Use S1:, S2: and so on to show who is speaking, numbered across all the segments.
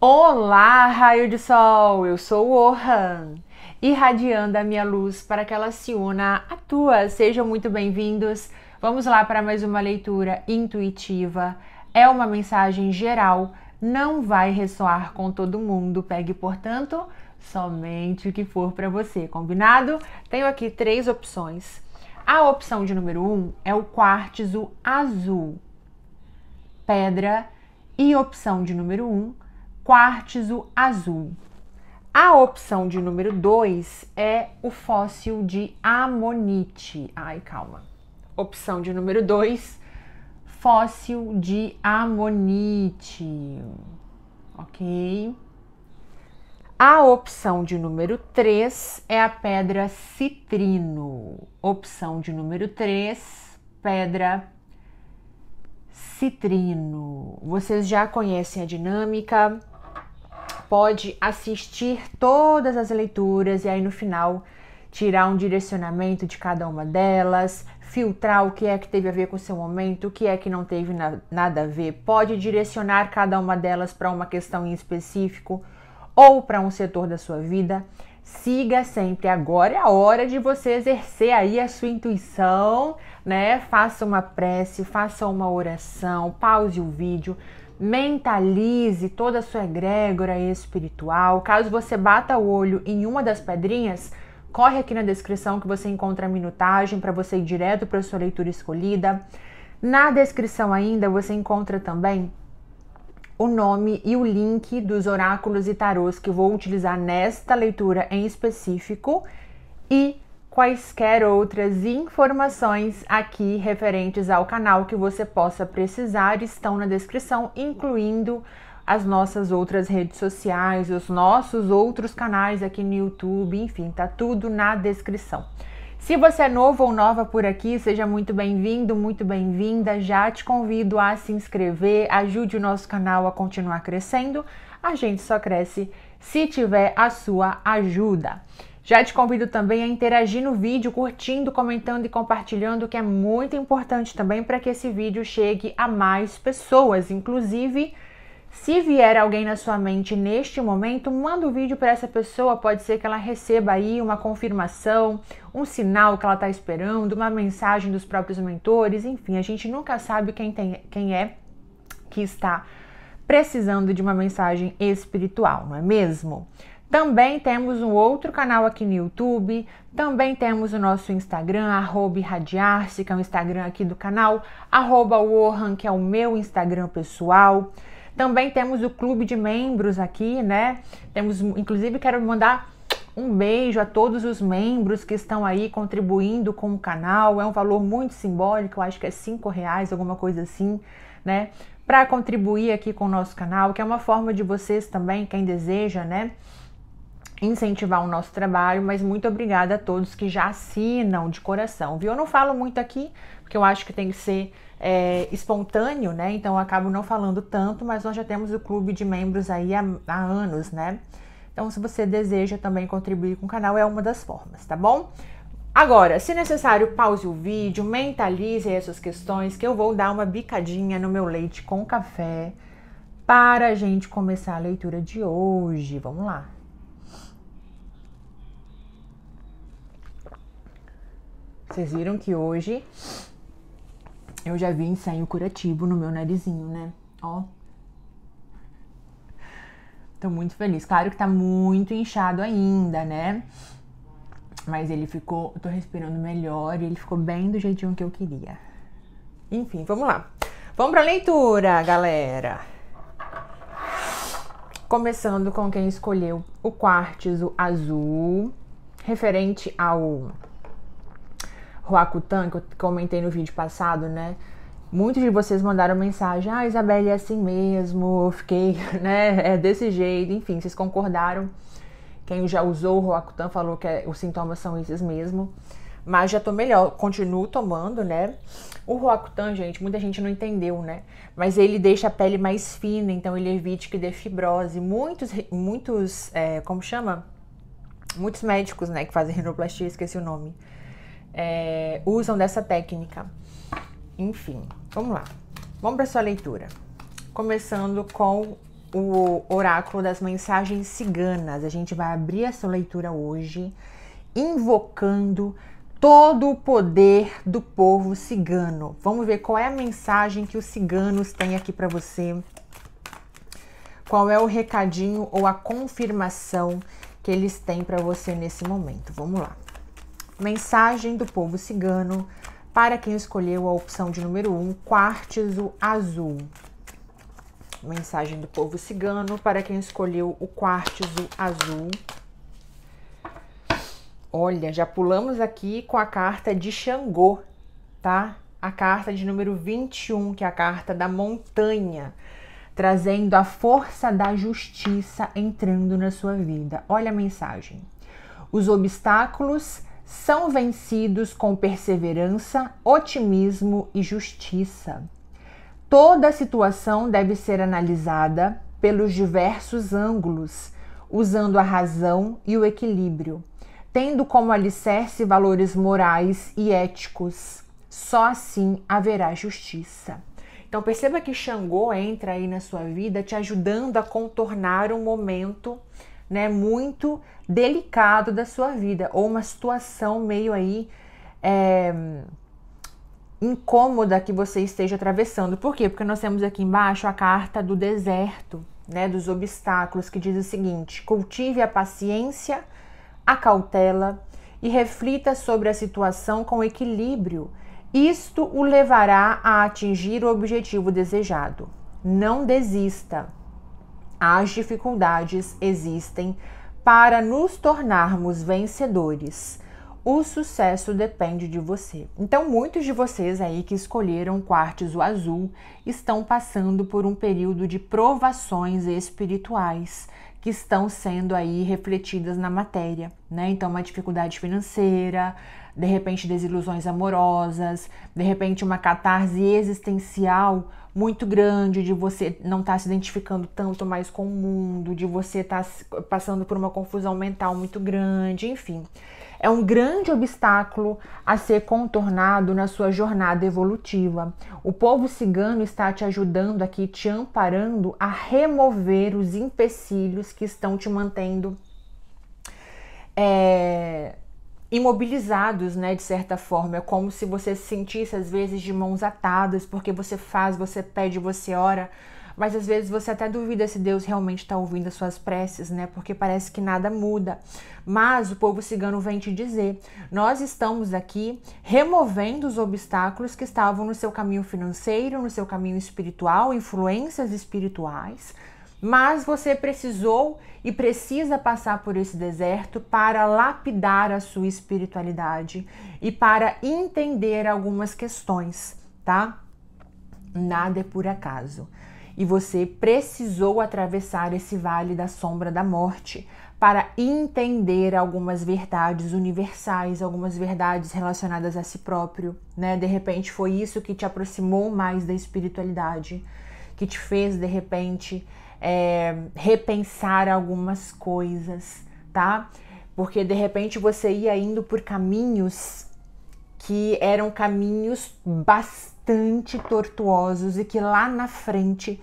S1: Olá, raio de sol! Eu sou o Ohan, irradiando a minha luz para que ela se una à tua. Sejam muito bem-vindos. Vamos lá para mais uma leitura intuitiva. É uma mensagem geral, não vai ressoar com todo mundo. Pegue, portanto, somente o que for para você, combinado? Tenho aqui três opções. A opção de número um é o quartzo azul, pedra, e opção de número um quartzo azul. A opção de número 2 é o fóssil de amonite. Ai, calma. Opção de número 2, fóssil de amonite. Ok? A opção de número 3 é a pedra citrino. Opção de número 3, pedra citrino. Vocês já conhecem a dinâmica pode assistir todas as leituras e aí no final tirar um direcionamento de cada uma delas, filtrar o que é que teve a ver com o seu momento, o que é que não teve na, nada a ver. Pode direcionar cada uma delas para uma questão em específico ou para um setor da sua vida. Siga sempre. Agora é a hora de você exercer aí a sua intuição, né? Faça uma prece, faça uma oração, pause o vídeo, mentalize toda a sua egrégora espiritual. Caso você bata o olho em uma das pedrinhas, corre aqui na descrição que você encontra a minutagem para você ir direto para a sua leitura escolhida. Na descrição ainda você encontra também o nome e o link dos oráculos e tarôs que vou utilizar nesta leitura em específico e quaisquer outras informações aqui referentes ao canal que você possa precisar estão na descrição, incluindo as nossas outras redes sociais, os nossos outros canais aqui no YouTube, enfim, tá tudo na descrição. Se você é novo ou nova por aqui, seja muito bem-vindo, muito bem-vinda. Já te convido a se inscrever, ajude o nosso canal a continuar crescendo. A gente só cresce se tiver a sua ajuda. Já te convido também a interagir no vídeo, curtindo, comentando e compartilhando, que é muito importante também para que esse vídeo chegue a mais pessoas. Inclusive, se vier alguém na sua mente neste momento, manda o um vídeo para essa pessoa. Pode ser que ela receba aí uma confirmação, um sinal que ela está esperando, uma mensagem dos próprios mentores. Enfim, a gente nunca sabe quem, tem, quem é que está precisando de uma mensagem espiritual, não é mesmo? Também temos um outro canal aqui no YouTube, também temos o nosso Instagram, arroba que é o um Instagram aqui do canal, arroba que é o meu Instagram pessoal. Também temos o clube de membros aqui, né? Temos, inclusive, quero mandar um beijo a todos os membros que estão aí contribuindo com o canal. É um valor muito simbólico, eu acho que é cinco reais, alguma coisa assim, né? Para contribuir aqui com o nosso canal, que é uma forma de vocês também, quem deseja, né? incentivar o nosso trabalho, mas muito obrigada a todos que já assinam de coração, viu? Eu não falo muito aqui, porque eu acho que tem que ser é, espontâneo, né? Então eu acabo não falando tanto, mas nós já temos o clube de membros aí há, há anos, né? Então, se você deseja também contribuir com o canal, é uma das formas, tá bom? Agora, se necessário, pause o vídeo, mentalize essas questões, que eu vou dar uma bicadinha no meu leite com café para a gente começar a leitura de hoje. Vamos lá! Vocês viram que hoje eu já vi ensaio curativo no meu narizinho, né? Ó. Tô muito feliz. Claro que tá muito inchado ainda, né? Mas ele ficou. tô respirando melhor e ele ficou bem do jeitinho que eu queria. Enfim, vamos lá. Vamos pra leitura, galera. Começando com quem escolheu o quartzo azul, referente ao Roacutan, que eu comentei no vídeo passado, né? Muitos de vocês mandaram mensagem, ah, Isabelle, é assim mesmo, fiquei, né, é desse jeito, enfim, vocês concordaram. Quem já usou o Roacutan falou que é, os sintomas são esses mesmo. Mas já tô melhor, continuo tomando, né? O Roacutan, gente, muita gente não entendeu, né? Mas ele deixa a pele mais fina, então ele evite que dê fibrose. Muitos, muitos, é, como chama? Muitos médicos, né, que fazem rinoplastia, esqueci o nome é, usam dessa técnica. Enfim, vamos lá. Vamos para sua leitura. Começando com o oráculo das mensagens ciganas. A gente vai abrir essa leitura hoje invocando todo o poder do povo cigano. Vamos ver qual é a mensagem que os ciganos têm aqui para você. Qual é o recadinho ou a confirmação que eles têm para você nesse momento? Vamos lá. Mensagem do povo cigano para quem escolheu a opção de número 1, um, quartzo azul. Mensagem do povo cigano para quem escolheu o quartzo azul. Olha, já pulamos aqui com a carta de Xangô, tá? A carta de número 21, que é a carta da montanha, trazendo a força da justiça entrando na sua vida. Olha a mensagem. Os obstáculos são vencidos com perseverança, otimismo e justiça. Toda situação deve ser analisada pelos diversos ângulos, usando a razão e o equilíbrio, tendo como alicerce valores morais e éticos. Só assim haverá justiça. Então perceba que Xangô entra aí na sua vida te ajudando a contornar um momento né, muito delicado da sua vida, ou uma situação meio aí é, incômoda que você esteja atravessando. Por quê? Porque nós temos aqui embaixo a carta do deserto, né, dos obstáculos, que diz o seguinte: cultive a paciência, a cautela e reflita sobre a situação com equilíbrio. Isto o levará a atingir o objetivo desejado. Não desista as dificuldades existem para nos tornarmos vencedores. O sucesso depende de você. Então, muitos de vocês aí que escolheram quartzo azul estão passando por um período de provações espirituais que estão sendo aí refletidas na matéria, né? Então, uma dificuldade financeira, de repente desilusões amorosas, de repente uma catarse existencial muito grande, de você não estar tá se identificando tanto mais com o mundo, de você estar tá passando por uma confusão mental muito grande, enfim. É um grande obstáculo a ser contornado na sua jornada evolutiva. O povo cigano está te ajudando aqui, te amparando a remover os empecilhos que estão te mantendo. É, imobilizados, né, de certa forma. É como se você se sentisse às vezes de mãos atadas, porque você faz, você pede, você ora, mas às vezes você até duvida se Deus realmente está ouvindo as suas preces, né? Porque parece que nada muda. Mas o povo cigano vem te dizer: nós estamos aqui removendo os obstáculos que estavam no seu caminho financeiro, no seu caminho espiritual, influências espirituais mas você precisou e precisa passar por esse deserto para lapidar a sua espiritualidade e para entender algumas questões, tá? Nada é por acaso. E você precisou atravessar esse vale da sombra da morte para entender algumas verdades universais, algumas verdades relacionadas a si próprio, né? De repente foi isso que te aproximou mais da espiritualidade, que te fez de repente é, repensar algumas coisas, tá? Porque de repente você ia indo por caminhos que eram caminhos bastante tortuosos e que lá na frente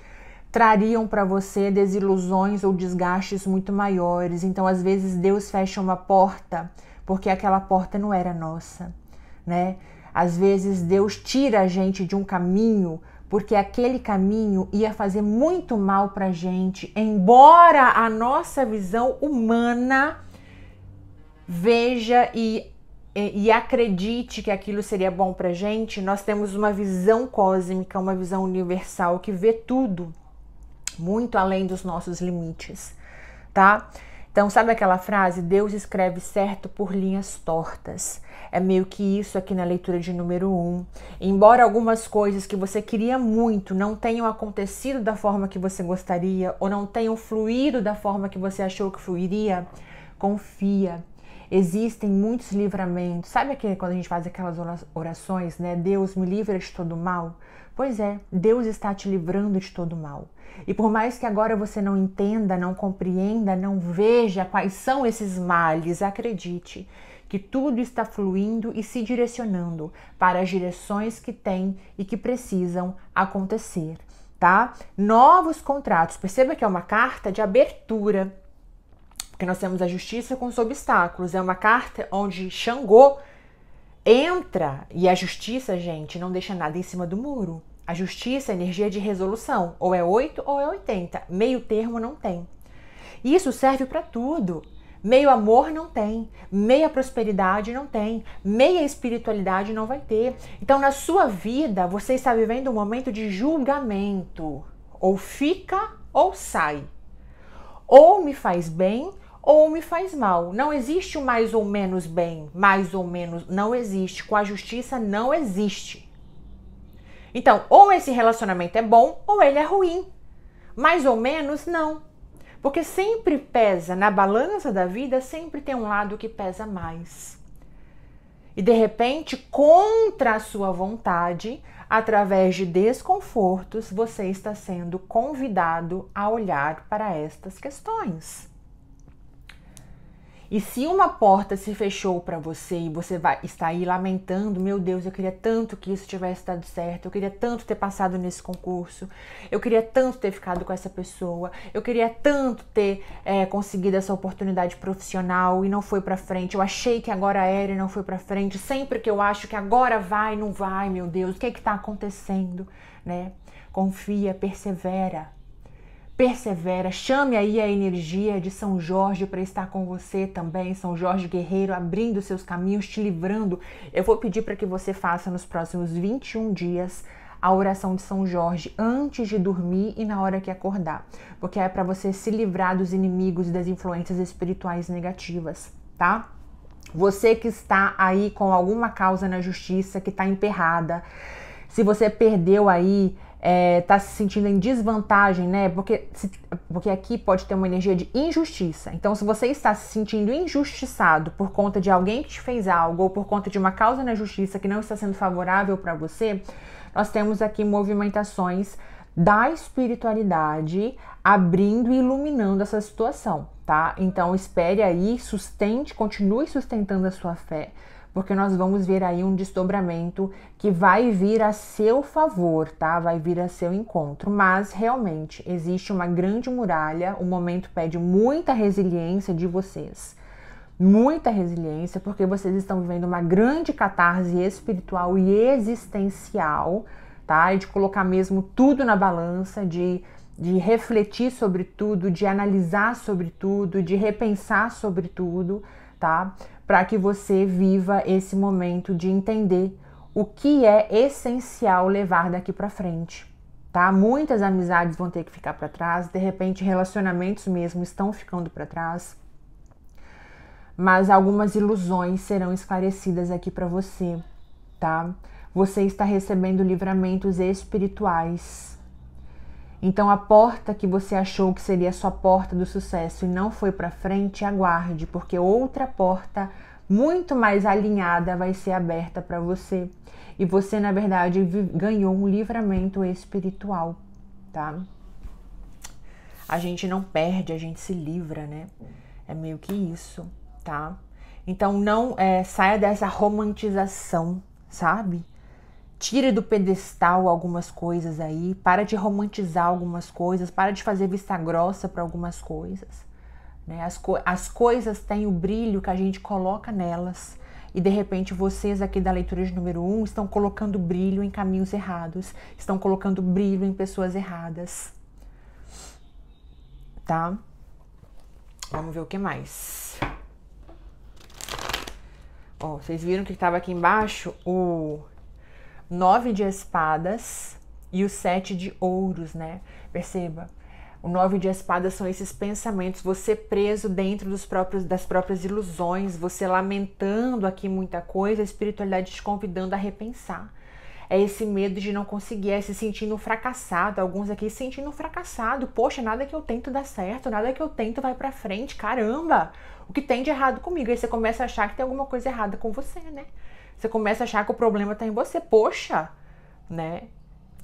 S1: trariam para você desilusões ou desgastes muito maiores. Então, às vezes Deus fecha uma porta porque aquela porta não era nossa, né? Às vezes Deus tira a gente de um caminho porque aquele caminho ia fazer muito mal para gente, embora a nossa visão humana veja e, e, e acredite que aquilo seria bom para gente. Nós temos uma visão cósmica, uma visão universal que vê tudo muito além dos nossos limites, tá? Então, sabe aquela frase? Deus escreve certo por linhas tortas. É meio que isso aqui na leitura de número 1. Um. Embora algumas coisas que você queria muito não tenham acontecido da forma que você gostaria ou não tenham fluído da forma que você achou que fluiria, confia. Existem muitos livramentos. Sabe aquele, quando a gente faz aquelas orações, né? Deus me livra de todo mal? Pois é, Deus está te livrando de todo mal. E por mais que agora você não entenda, não compreenda, não veja quais são esses males, acredite que tudo está fluindo e se direcionando para as direções que tem e que precisam acontecer, tá? Novos contratos. Perceba que é uma carta de abertura. Porque nós temos a justiça com os obstáculos, é uma carta onde Xangô entra e a justiça, gente, não deixa nada em cima do muro. A justiça é energia de resolução, ou é 8 ou é 80. Meio termo não tem. Isso serve para tudo. Meio amor não tem, meia prosperidade não tem, meia espiritualidade não vai ter. Então, na sua vida, você está vivendo um momento de julgamento. Ou fica ou sai. Ou me faz bem ou me faz mal. Não existe o mais ou menos bem, mais ou menos. Não existe. Com a justiça, não existe. Então, ou esse relacionamento é bom ou ele é ruim. Mais ou menos, não. Porque sempre pesa, na balança da vida, sempre tem um lado que pesa mais. E de repente, contra a sua vontade, através de desconfortos, você está sendo convidado a olhar para estas questões. E se uma porta se fechou para você e você vai estar aí lamentando, meu Deus, eu queria tanto que isso tivesse dado certo, eu queria tanto ter passado nesse concurso, eu queria tanto ter ficado com essa pessoa, eu queria tanto ter é, conseguido essa oportunidade profissional e não foi para frente, eu achei que agora era e não foi para frente, sempre que eu acho que agora vai, não vai, meu Deus, o que é que tá acontecendo, né? Confia, persevera, persevera, chame aí a energia de São Jorge para estar com você também, São Jorge guerreiro, abrindo seus caminhos, te livrando. Eu vou pedir para que você faça nos próximos 21 dias a oração de São Jorge antes de dormir e na hora que acordar, porque é para você se livrar dos inimigos e das influências espirituais negativas, tá? Você que está aí com alguma causa na justiça que está emperrada, se você perdeu aí está é, tá se sentindo em desvantagem, né? Porque, se, porque aqui pode ter uma energia de injustiça. Então, se você está se sentindo injustiçado por conta de alguém que te fez algo ou por conta de uma causa na justiça que não está sendo favorável para você, nós temos aqui movimentações da espiritualidade abrindo e iluminando essa situação, tá? Então, espere aí, sustente, continue sustentando a sua fé porque nós vamos ver aí um desdobramento que vai vir a seu favor, tá? Vai vir a seu encontro. Mas realmente existe uma grande muralha, o momento pede muita resiliência de vocês. Muita resiliência, porque vocês estão vivendo uma grande catarse espiritual e existencial, tá? E de colocar mesmo tudo na balança, de de refletir sobre tudo, de analisar sobre tudo, de repensar sobre tudo, tá? para que você viva esse momento de entender o que é essencial levar daqui para frente, tá? Muitas amizades vão ter que ficar para trás, de repente relacionamentos mesmo estão ficando para trás. Mas algumas ilusões serão esclarecidas aqui para você, tá? Você está recebendo livramentos espirituais então a porta que você achou que seria a sua porta do sucesso e não foi para frente, aguarde, porque outra porta muito mais alinhada vai ser aberta para você. E você, na verdade, ganhou um livramento espiritual, tá? A gente não perde, a gente se livra, né? É meio que isso, tá? Então não é, saia dessa romantização, sabe? tire do pedestal algumas coisas aí, para de romantizar algumas coisas, para de fazer vista grossa para algumas coisas. Né? As, co as coisas têm o brilho que a gente coloca nelas e de repente vocês aqui da leitura de número 1 um estão colocando brilho em caminhos errados, estão colocando brilho em pessoas erradas. Tá? Vamos ver o que mais. Ó, vocês viram que estava aqui embaixo o nove de espadas e o sete de ouros, né? Perceba, o nove de espadas são esses pensamentos, você preso dentro dos próprios, das próprias ilusões, você lamentando aqui muita coisa, a espiritualidade te convidando a repensar. É esse medo de não conseguir, é se sentindo fracassado. Alguns aqui se sentindo fracassado. Poxa, nada que eu tento dá certo, nada que eu tento vai pra frente. Caramba, o que tem de errado comigo? Aí você começa a achar que tem alguma coisa errada com você, né? Você começa a achar que o problema está em você. Poxa, né?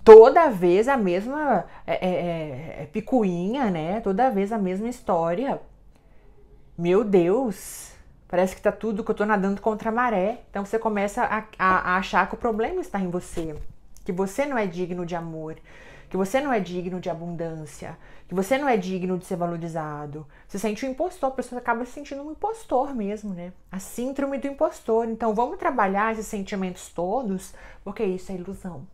S1: Toda vez a mesma é, é, é, é, picuinha, né? Toda vez a mesma história. Meu Deus, parece que tá tudo que eu tô nadando contra a maré. Então você começa a, a, a achar que o problema está em você, que você não é digno de amor, que você não é digno de abundância, que você não é digno de ser valorizado. Você sente um impostor, a pessoa acaba se sentindo um impostor mesmo, né? A síndrome do impostor. Então vamos trabalhar esses sentimentos todos, porque isso é ilusão.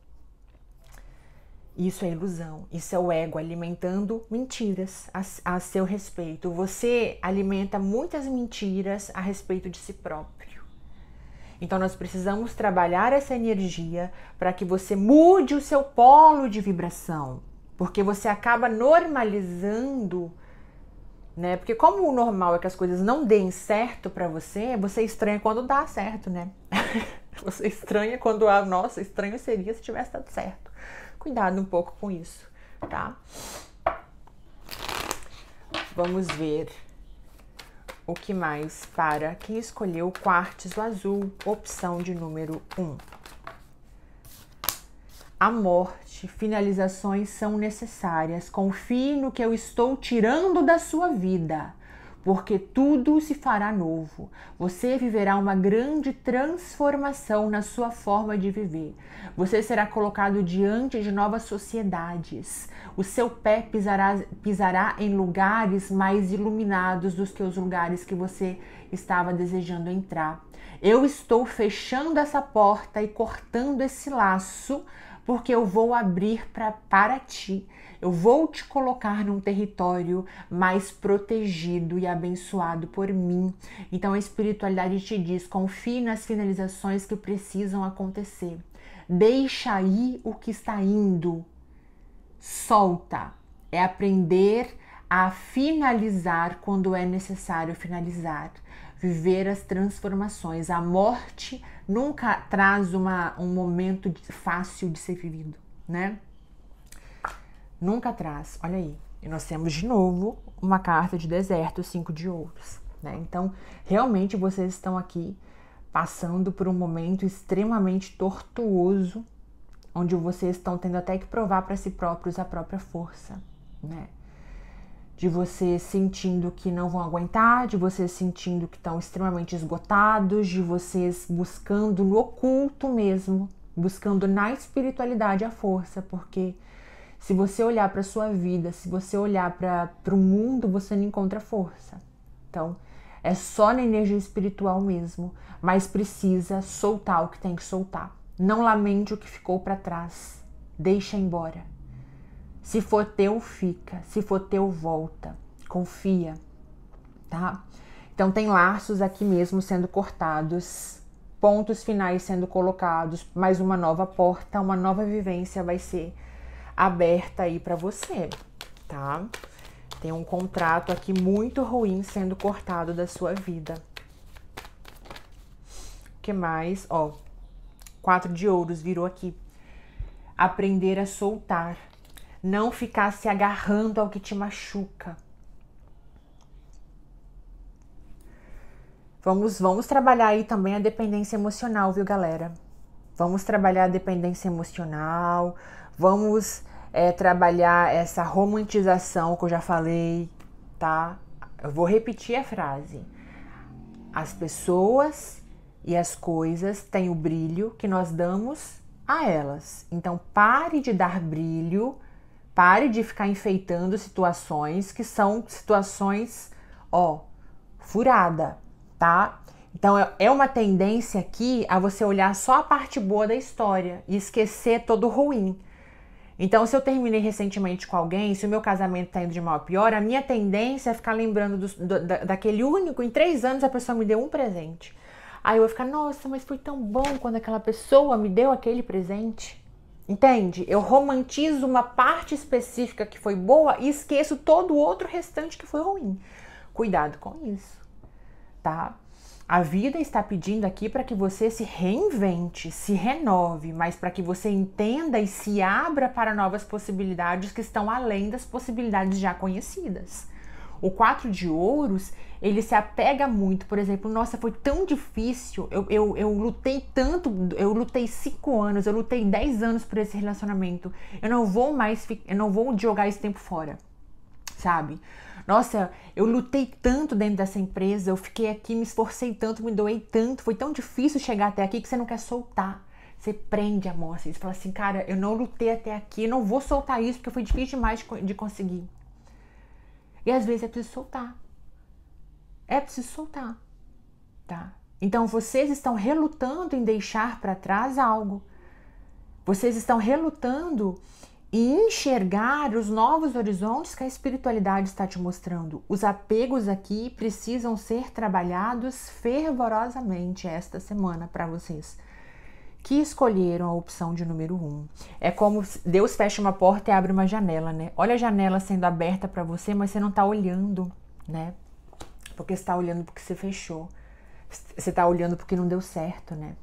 S1: Isso é ilusão, isso é o ego alimentando mentiras a, a seu respeito. Você alimenta muitas mentiras a respeito de si próprio. Então, nós precisamos trabalhar essa energia para que você mude o seu polo de vibração, porque você acaba normalizando, né? Porque, como o normal é que as coisas não deem certo para você, você estranha quando dá certo, né? você estranha quando a nossa estranho seria se tivesse dado certo. Cuidado um pouco com isso, tá? Vamos ver. O que mais para quem escolheu quartzo azul, opção de número 1. A morte, finalizações são necessárias. Confie no que eu estou tirando da sua vida porque tudo se fará novo. Você viverá uma grande transformação na sua forma de viver. Você será colocado diante de novas sociedades. O seu pé pisará, pisará em lugares mais iluminados dos que os lugares que você estava desejando entrar. Eu estou fechando essa porta e cortando esse laço, porque eu vou abrir pra, para ti eu vou te colocar num território mais protegido e abençoado por mim. Então a espiritualidade te diz: confie nas finalizações que precisam acontecer. Deixa aí o que está indo. Solta. É aprender a finalizar quando é necessário finalizar viver as transformações. A morte nunca traz uma, um momento fácil de ser vivido, né? Nunca atrás, olha aí. E nós temos de novo uma carta de deserto, cinco de ouros. Né? Então, realmente vocês estão aqui passando por um momento extremamente tortuoso, onde vocês estão tendo até que provar para si próprios a própria força, né? De vocês sentindo que não vão aguentar, de vocês sentindo que estão extremamente esgotados, de vocês buscando no oculto mesmo, buscando na espiritualidade a força, porque se você olhar para sua vida, se você olhar para o mundo, você não encontra força. Então, é só na energia espiritual mesmo, mas precisa soltar o que tem que soltar. Não lamente o que ficou para trás. Deixa embora. Se for teu, fica. Se for teu, volta. Confia, tá? Então tem laços aqui mesmo sendo cortados, pontos finais sendo colocados, mais uma nova porta, uma nova vivência vai ser aberta aí para você, tá? Tem um contrato aqui muito ruim sendo cortado da sua vida. O que mais? Ó, quatro de ouros virou aqui. Aprender a soltar. Não ficar se agarrando ao que te machuca. Vamos, vamos trabalhar aí também a dependência emocional, viu, galera? Vamos trabalhar a dependência emocional, Vamos é, trabalhar essa romantização que eu já falei, tá? Eu vou repetir a frase. As pessoas e as coisas têm o brilho que nós damos a elas. Então pare de dar brilho, pare de ficar enfeitando situações que são situações, ó, furada, tá? Então é, é uma tendência aqui a você olhar só a parte boa da história e esquecer todo o ruim. Então, se eu terminei recentemente com alguém, se o meu casamento está indo de mal a pior, a minha tendência é ficar lembrando do, do, daquele único, em três anos a pessoa me deu um presente. Aí eu vou ficar, nossa, mas foi tão bom quando aquela pessoa me deu aquele presente. Entende? Eu romantizo uma parte específica que foi boa e esqueço todo o outro restante que foi ruim. Cuidado com isso, tá? A vida está pedindo aqui para que você se reinvente, se renove, mas para que você entenda e se abra para novas possibilidades que estão além das possibilidades já conhecidas. O quatro de ouros, ele se apega muito, por exemplo, nossa, foi tão difícil, eu, eu, eu lutei tanto, eu lutei cinco anos, eu lutei dez anos por esse relacionamento, eu não vou mais, eu não vou jogar esse tempo fora, sabe? Nossa, eu lutei tanto dentro dessa empresa, eu fiquei aqui, me esforcei tanto, me doei tanto, foi tão difícil chegar até aqui que você não quer soltar. Você prende a moça, você fala assim, cara, eu não lutei até aqui, eu não vou soltar isso porque foi difícil demais de conseguir. E às vezes é preciso soltar. É preciso soltar, tá? Então vocês estão relutando em deixar para trás algo. Vocês estão relutando e enxergar os novos horizontes que a espiritualidade está te mostrando. Os apegos aqui precisam ser trabalhados fervorosamente esta semana para vocês que escolheram a opção de número um. É como Deus fecha uma porta e abre uma janela, né? Olha a janela sendo aberta para você, mas você não está olhando, né? Porque está olhando porque você fechou. Você está olhando porque não deu certo, né?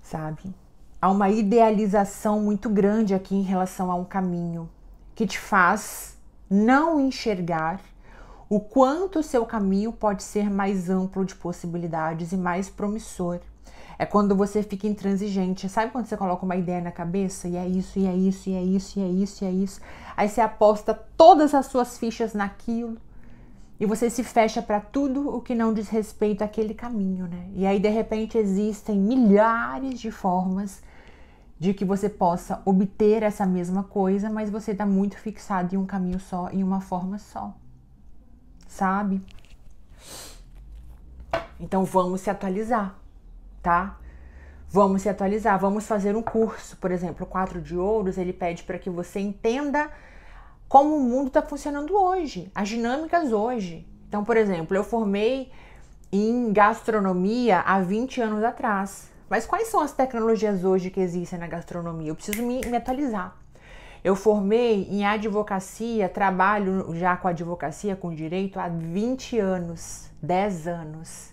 S1: Sabe? há uma idealização muito grande aqui em relação a um caminho que te faz não enxergar o quanto o seu caminho pode ser mais amplo de possibilidades e mais promissor. É quando você fica intransigente. Sabe quando você coloca uma ideia na cabeça e é isso, e é isso, e é isso, e é isso, e é isso. Aí você aposta todas as suas fichas naquilo e você se fecha para tudo o que não diz respeito àquele caminho, né? E aí de repente existem milhares de formas de que você possa obter essa mesma coisa, mas você está muito fixado em um caminho só, em uma forma só. Sabe? Então vamos se atualizar, tá? Vamos se atualizar, vamos fazer um curso, por exemplo, o 4 de Ouros, ele pede para que você entenda como o mundo está funcionando hoje, as dinâmicas hoje. Então, por exemplo, eu formei em gastronomia há 20 anos atrás. Mas quais são as tecnologias hoje que existem na gastronomia? Eu preciso me, me atualizar. Eu formei em advocacia, trabalho já com advocacia, com direito, há 20 anos, 10 anos.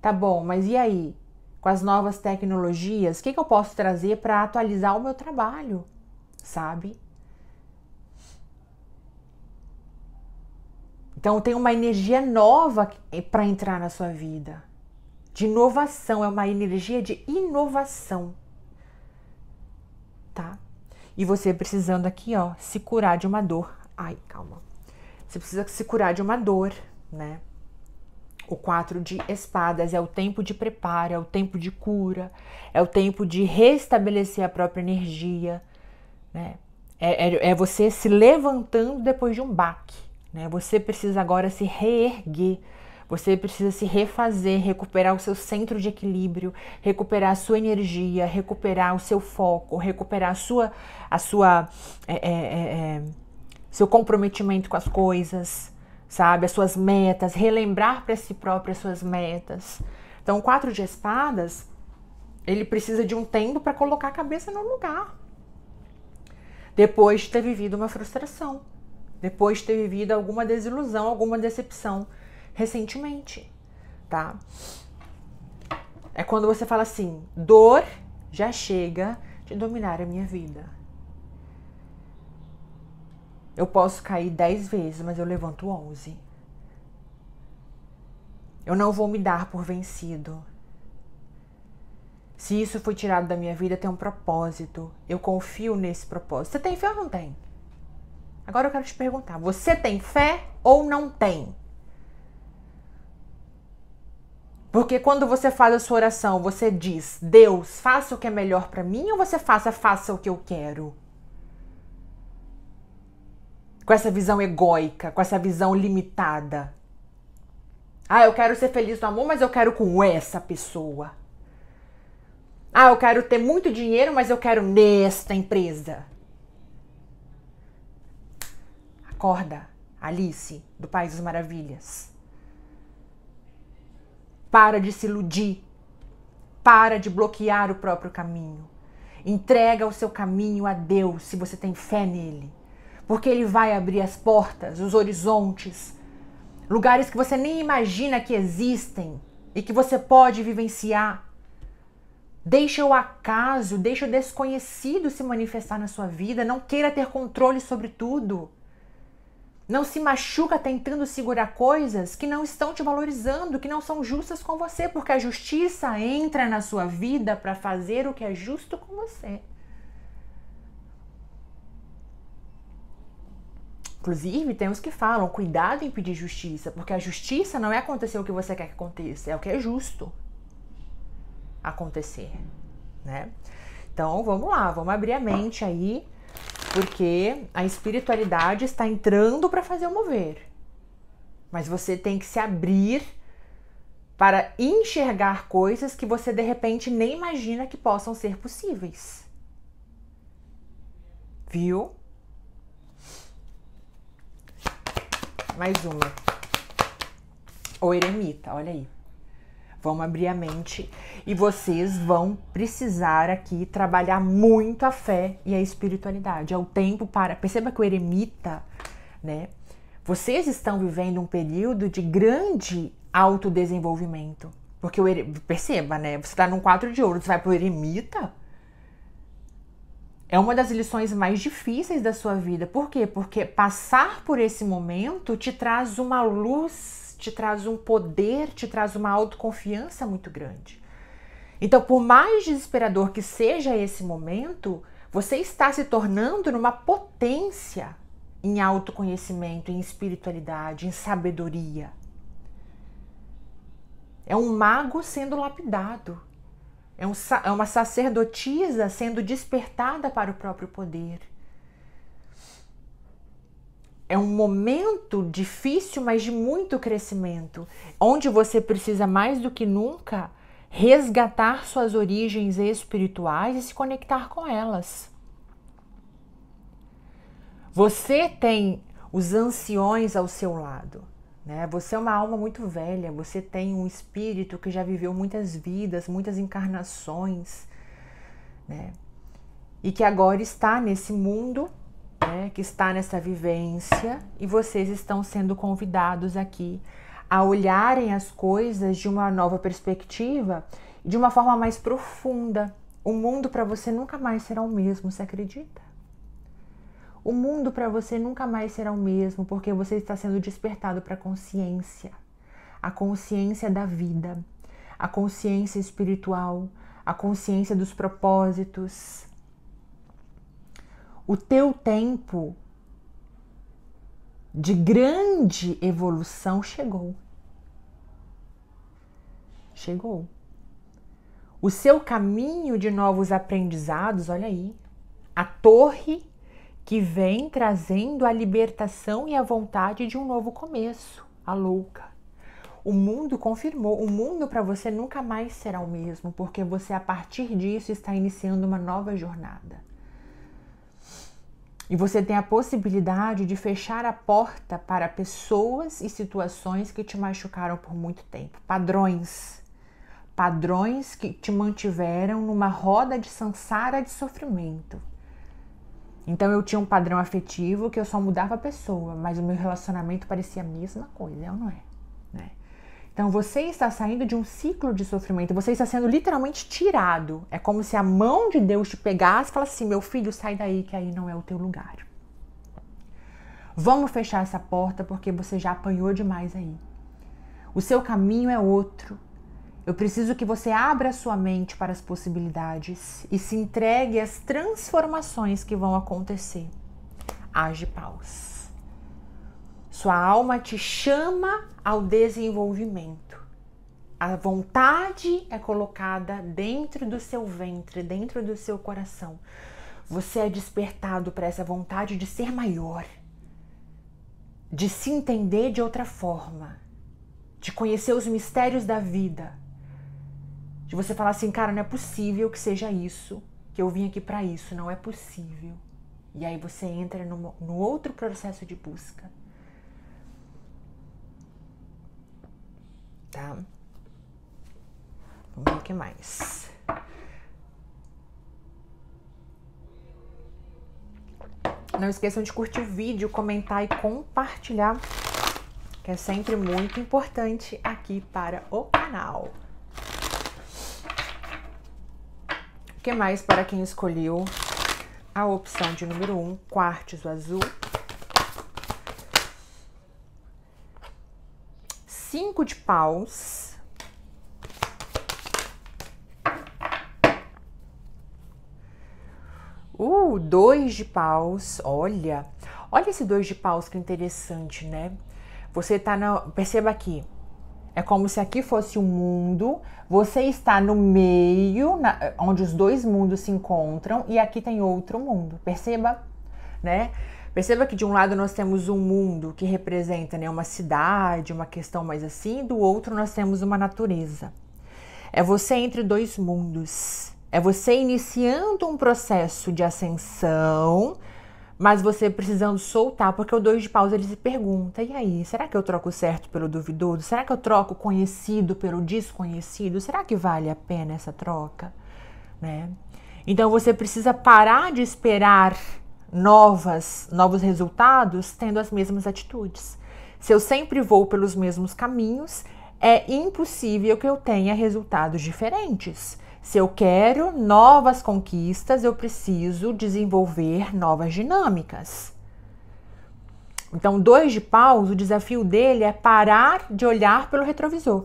S1: Tá bom, mas e aí? Com as novas tecnologias, o que, que eu posso trazer para atualizar o meu trabalho? Sabe? Então tem uma energia nova eh, para entrar na sua vida de inovação, é uma energia de inovação. Tá? E você precisando aqui, ó, se curar de uma dor. Ai, calma. Você precisa se curar de uma dor, né? O quatro de espadas é o tempo de preparo, é o tempo de cura, é o tempo de restabelecer a própria energia, né? É, é, é você se levantando depois de um baque, né? Você precisa agora se reerguer, você precisa se refazer, recuperar o seu centro de equilíbrio, recuperar a sua energia, recuperar o seu foco, recuperar a sua, a sua, é, é, é, é seu comprometimento com as coisas, sabe? As suas metas, relembrar para si próprio as suas metas. Então, o quatro de espadas, ele precisa de um tempo para colocar a cabeça no lugar. Depois de ter vivido uma frustração, depois de ter vivido alguma desilusão, alguma decepção recentemente, tá? É quando você fala assim: dor já chega de dominar a minha vida. Eu posso cair 10 vezes, mas eu levanto 11. Eu não vou me dar por vencido. Se isso foi tirado da minha vida, tem um propósito. Eu confio nesse propósito. Você tem fé ou não tem? Agora eu quero te perguntar: você tem fé ou não tem? Porque quando você faz a sua oração, você diz: Deus, faça o que é melhor para mim, ou você faça, faça o que eu quero? Com essa visão egóica, com essa visão limitada. Ah, eu quero ser feliz no amor, mas eu quero com essa pessoa. Ah, eu quero ter muito dinheiro, mas eu quero nesta empresa. Acorda, Alice, do País das Maravilhas. Para de se iludir. Para de bloquear o próprio caminho. Entrega o seu caminho a Deus se você tem fé nele. Porque ele vai abrir as portas, os horizontes, lugares que você nem imagina que existem e que você pode vivenciar. Deixa o acaso, deixa o desconhecido se manifestar na sua vida, não queira ter controle sobre tudo. Não se machuca tentando segurar coisas que não estão te valorizando, que não são justas com você, porque a justiça entra na sua vida para fazer o que é justo com você. Inclusive, tem que falam: cuidado em pedir justiça, porque a justiça não é acontecer o que você quer que aconteça, é o que é justo acontecer, né? Então, vamos lá, vamos abrir a mente aí porque a espiritualidade está entrando para fazer o mover. Mas você tem que se abrir para enxergar coisas que você de repente nem imagina que possam ser possíveis. Viu? Mais uma. O eremita, olha aí. Vamos abrir a mente e vocês vão precisar aqui trabalhar muito a fé e a espiritualidade. É o tempo para. Perceba que o eremita, né? Vocês estão vivendo um período de grande autodesenvolvimento. Porque o eremita, perceba, né? Você está num quadro de ouro, você vai pro eremita. É uma das lições mais difíceis da sua vida. Por quê? Porque passar por esse momento te traz uma luz te traz um poder, te traz uma autoconfiança muito grande. Então, por mais desesperador que seja esse momento, você está se tornando numa potência em autoconhecimento, em espiritualidade, em sabedoria. É um mago sendo lapidado. É, um, é uma sacerdotisa sendo despertada para o próprio poder é um momento difícil, mas de muito crescimento, onde você precisa mais do que nunca resgatar suas origens espirituais e se conectar com elas. Você tem os anciões ao seu lado. Né? Você é uma alma muito velha, você tem um espírito que já viveu muitas vidas, muitas encarnações, né? e que agora está nesse mundo né, que está nessa vivência e vocês estão sendo convidados aqui a olharem as coisas de uma nova perspectiva, de uma forma mais profunda. O mundo para você nunca mais será o mesmo, você acredita? O mundo para você nunca mais será o mesmo, porque você está sendo despertado para a consciência, a consciência da vida, a consciência espiritual, a consciência dos propósitos, o teu tempo de grande evolução chegou. Chegou. O seu caminho de novos aprendizados, olha aí. A torre que vem trazendo a libertação e a vontade de um novo começo. A louca. O mundo confirmou, o mundo para você nunca mais será o mesmo, porque você a partir disso está iniciando uma nova jornada. E você tem a possibilidade de fechar a porta para pessoas e situações que te machucaram por muito tempo. Padrões. Padrões que te mantiveram numa roda de sansara de sofrimento. Então eu tinha um padrão afetivo que eu só mudava a pessoa, mas o meu relacionamento parecia a mesma coisa, é ou não é? Então você está saindo de um ciclo de sofrimento, você está sendo literalmente tirado. É como se a mão de Deus te pegasse e falasse assim: meu filho, sai daí, que aí não é o teu lugar. Vamos fechar essa porta porque você já apanhou demais aí. O seu caminho é outro. Eu preciso que você abra sua mente para as possibilidades e se entregue às transformações que vão acontecer. Age paus. Sua alma te chama ao desenvolvimento. A vontade é colocada dentro do seu ventre, dentro do seu coração. Você é despertado para essa vontade de ser maior, de se entender de outra forma, de conhecer os mistérios da vida. De você falar assim, cara, não é possível que seja isso, que eu vim aqui para isso, não é possível. E aí você entra no, no outro processo de busca. tá? Vamos ver o que mais. Não esqueçam de curtir o vídeo, comentar e compartilhar, que é sempre muito importante aqui para o canal. O que mais para quem escolheu a opção de número 1, um, quartzo azul? cinco de paus. Uh, dois de paus, olha. Olha esse dois de paus que interessante, né? Você tá na... Perceba aqui. É como se aqui fosse o um mundo, você está no meio, na... onde os dois mundos se encontram, e aqui tem outro mundo. Perceba, né? Perceba que de um lado nós temos um mundo que representa né, uma cidade, uma questão mais assim, do outro nós temos uma natureza. É você entre dois mundos. É você iniciando um processo de ascensão, mas você precisando soltar, porque o dois de paus ele se pergunta: e aí, será que eu troco certo pelo duvidoso? Será que eu troco conhecido pelo desconhecido? Será que vale a pena essa troca? Né? Então você precisa parar de esperar novas, novos resultados tendo as mesmas atitudes. Se eu sempre vou pelos mesmos caminhos, é impossível que eu tenha resultados diferentes. Se eu quero novas conquistas, eu preciso desenvolver novas dinâmicas. Então, dois de paus, o desafio dele é parar de olhar pelo retrovisor.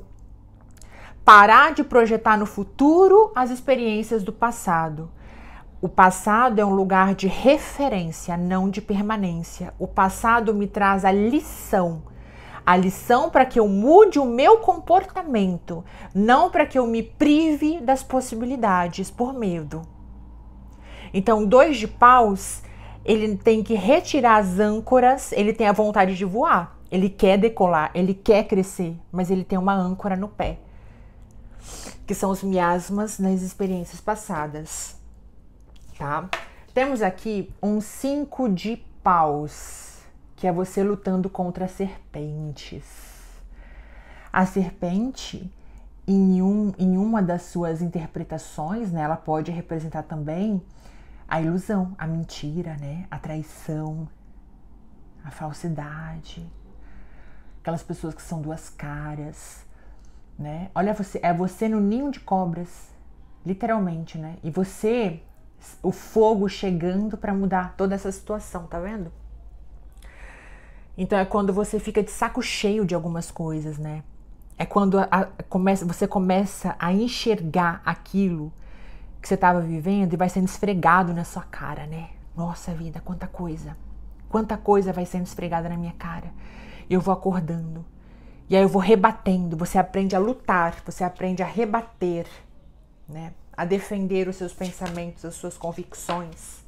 S1: Parar de projetar no futuro as experiências do passado o passado é um lugar de referência, não de permanência. O passado me traz a lição. A lição para que eu mude o meu comportamento, não para que eu me prive das possibilidades por medo. Então, dois de paus, ele tem que retirar as âncoras, ele tem a vontade de voar, ele quer decolar, ele quer crescer, mas ele tem uma âncora no pé, que são os miasmas nas experiências passadas tá? Temos aqui um cinco de paus, que é você lutando contra serpentes. A serpente, em, um, em uma das suas interpretações, né, ela pode representar também a ilusão, a mentira, né, a traição, a falsidade, aquelas pessoas que são duas caras, né? Olha você, é você no ninho de cobras, literalmente, né? E você o fogo chegando para mudar toda essa situação, tá vendo? Então é quando você fica de saco cheio de algumas coisas, né? É quando a, a, começa, você começa a enxergar aquilo que você estava vivendo e vai sendo esfregado na sua cara, né? Nossa vida, quanta coisa. Quanta coisa vai sendo esfregada na minha cara. E eu vou acordando. E aí eu vou rebatendo. Você aprende a lutar, você aprende a rebater, né? a defender os seus pensamentos, as suas convicções.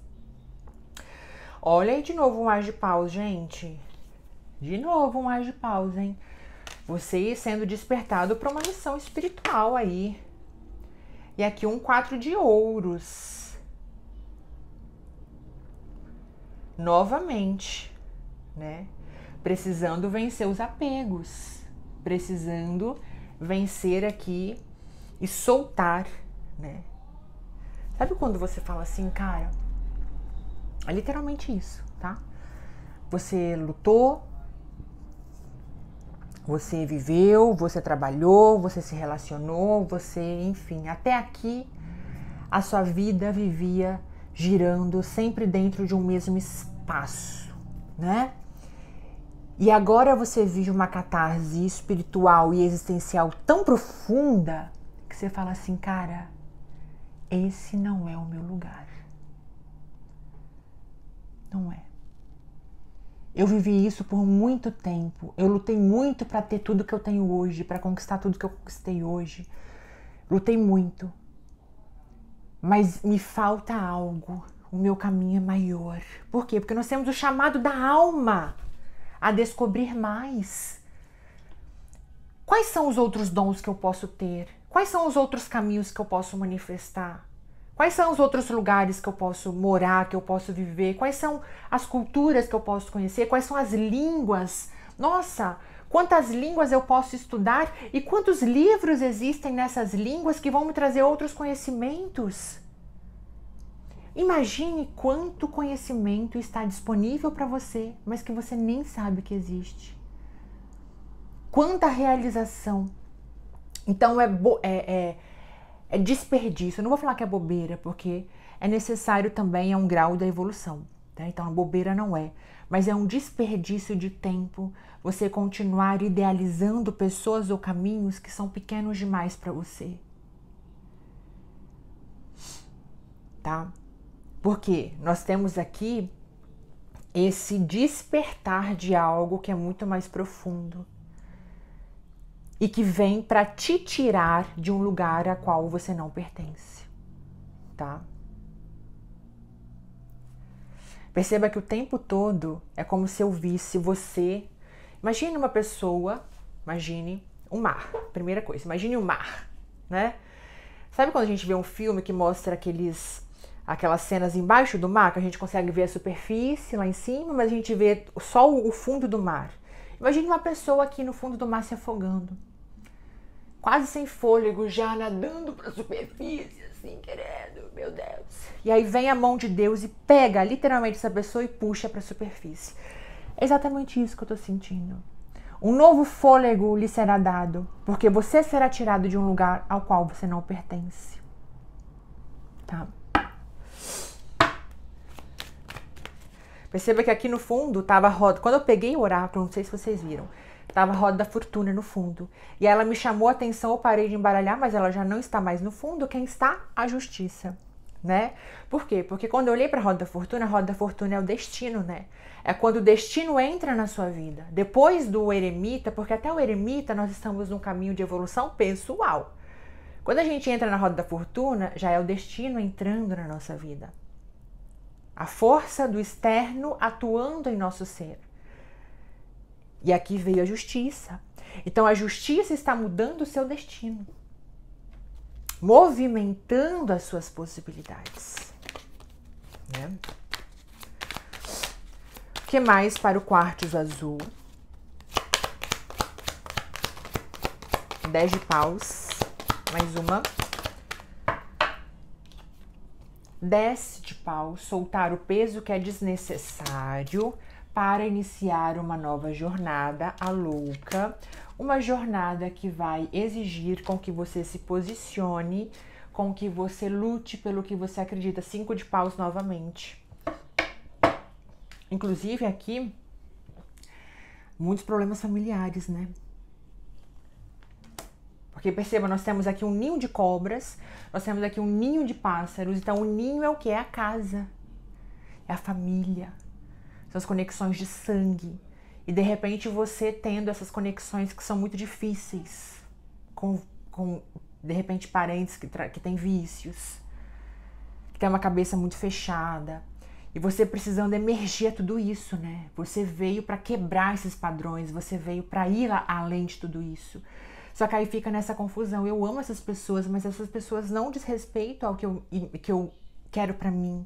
S1: Olha aí de novo um as de paus, gente. De novo um as de paus, hein? Você sendo despertado para uma missão espiritual aí. E aqui um quatro de ouros. Novamente, né? Precisando vencer os apegos, precisando vencer aqui e soltar né? Sabe quando você fala assim, cara? É literalmente isso, tá? Você lutou, você viveu, você trabalhou, você se relacionou, você, enfim, até aqui a sua vida vivia girando sempre dentro de um mesmo espaço, né? E agora você vive uma catarse espiritual e existencial tão profunda que você fala assim, cara, esse não é o meu lugar. Não é. Eu vivi isso por muito tempo. Eu lutei muito para ter tudo que eu tenho hoje, para conquistar tudo que eu conquistei hoje. Lutei muito. Mas me falta algo. O meu caminho é maior. Por quê? Porque nós temos o chamado da alma a descobrir mais. Quais são os outros dons que eu posso ter? Quais são os outros caminhos que eu posso manifestar? Quais são os outros lugares que eu posso morar, que eu posso viver? Quais são as culturas que eu posso conhecer? Quais são as línguas? Nossa, quantas línguas eu posso estudar e quantos livros existem nessas línguas que vão me trazer outros conhecimentos? Imagine quanto conhecimento está disponível para você, mas que você nem sabe que existe. Quanta realização, então é, é, é, é desperdício. Eu não vou falar que é bobeira, porque é necessário também, é um grau da evolução. Né? Então a bobeira não é. Mas é um desperdício de tempo você continuar idealizando pessoas ou caminhos que são pequenos demais para você. Tá? Porque nós temos aqui esse despertar de algo que é muito mais profundo, e que vem para te tirar de um lugar a qual você não pertence, tá? Perceba que o tempo todo é como se eu visse você. Imagine uma pessoa, imagine um mar. Primeira coisa, imagine um mar, né? Sabe quando a gente vê um filme que mostra aqueles aquelas cenas embaixo do mar, que a gente consegue ver a superfície lá em cima, mas a gente vê só o fundo do mar. Imagine uma pessoa aqui no fundo do mar se afogando quase sem fôlego, já nadando para a superfície, assim, querendo, meu Deus. E aí vem a mão de Deus e pega literalmente essa pessoa e puxa para a superfície. É exatamente isso que eu estou sentindo. Um novo fôlego lhe será dado, porque você será tirado de um lugar ao qual você não pertence. Tá? Perceba que aqui no fundo estava roda. Quando eu peguei o oráculo, não sei se vocês viram, Tava a roda da fortuna no fundo. E ela me chamou a atenção, eu parei de embaralhar, mas ela já não está mais no fundo. Quem está? A justiça. Né? Por quê? Porque quando eu olhei para a roda da fortuna, a roda da fortuna é o destino, né? É quando o destino entra na sua vida. Depois do eremita, porque até o eremita nós estamos num caminho de evolução pessoal. Quando a gente entra na roda da fortuna, já é o destino entrando na nossa vida. A força do externo atuando em nosso ser. E aqui veio a justiça. Então a justiça está mudando o seu destino, movimentando as suas possibilidades. Né? O que mais para o quartzo azul? Dez de paus, mais uma. Desce de pau, soltar o peso que é desnecessário, para iniciar uma nova jornada, a louca, uma jornada que vai exigir com que você se posicione, com que você lute pelo que você acredita. Cinco de paus novamente. Inclusive aqui, muitos problemas familiares, né? Porque perceba, nós temos aqui um ninho de cobras, nós temos aqui um ninho de pássaros. Então, o ninho é o que? É a casa, é a família, suas conexões de sangue. E de repente você tendo essas conexões que são muito difíceis com, com de repente, parentes que, que têm vícios, que têm uma cabeça muito fechada. E você precisando emergir a tudo isso, né? Você veio para quebrar esses padrões, você veio para ir além de tudo isso. Só que aí fica nessa confusão. Eu amo essas pessoas, mas essas pessoas não desrespeitam ao que eu, que eu quero para mim.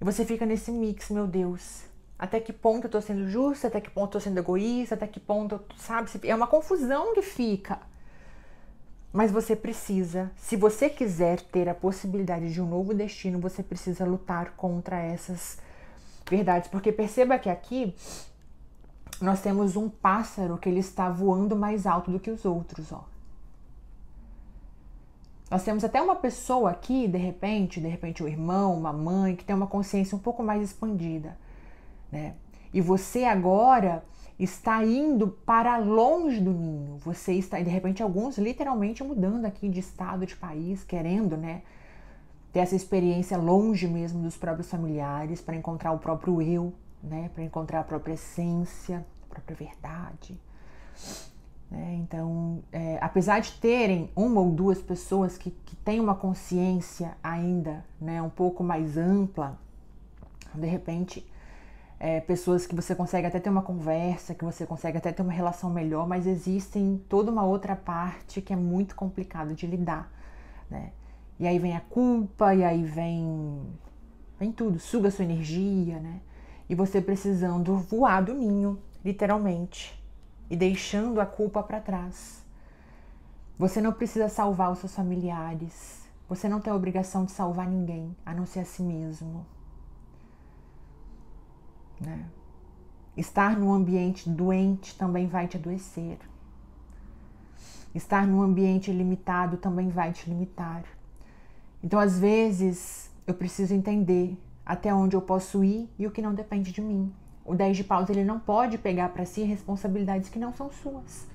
S1: E você fica nesse mix, meu Deus. Até que ponto eu tô sendo justa, até que ponto eu tô sendo egoísta, até que ponto, sabe? É uma confusão que fica. Mas você precisa, se você quiser ter a possibilidade de um novo destino, você precisa lutar contra essas verdades. Porque perceba que aqui nós temos um pássaro que ele está voando mais alto do que os outros, ó. Nós temos até uma pessoa aqui, de repente, de repente o um irmão, uma mãe, que tem uma consciência um pouco mais expandida né? E você agora está indo para longe do ninho. Você está, de repente, alguns literalmente mudando aqui de estado, de país, querendo, né? Ter essa experiência longe mesmo dos próprios familiares, para encontrar o próprio eu, né? Para encontrar a própria essência, a própria verdade. Né? Então, é, apesar de terem uma ou duas pessoas que, que têm uma consciência ainda né, um pouco mais ampla, de repente é, pessoas que você consegue até ter uma conversa, que você consegue até ter uma relação melhor, mas existem toda uma outra parte que é muito complicado de lidar, né? E aí vem a culpa, e aí vem, vem tudo, suga sua energia, né? E você precisando voar do ninho, literalmente, e deixando a culpa para trás. Você não precisa salvar os seus familiares. Você não tem a obrigação de salvar ninguém, a não ser a si mesmo. Né? Estar num ambiente doente também vai te adoecer. Estar num ambiente limitado também vai te limitar. Então, às vezes, eu preciso entender até onde eu posso ir e o que não depende de mim. O 10 de paus ele não pode pegar para si responsabilidades que não são suas.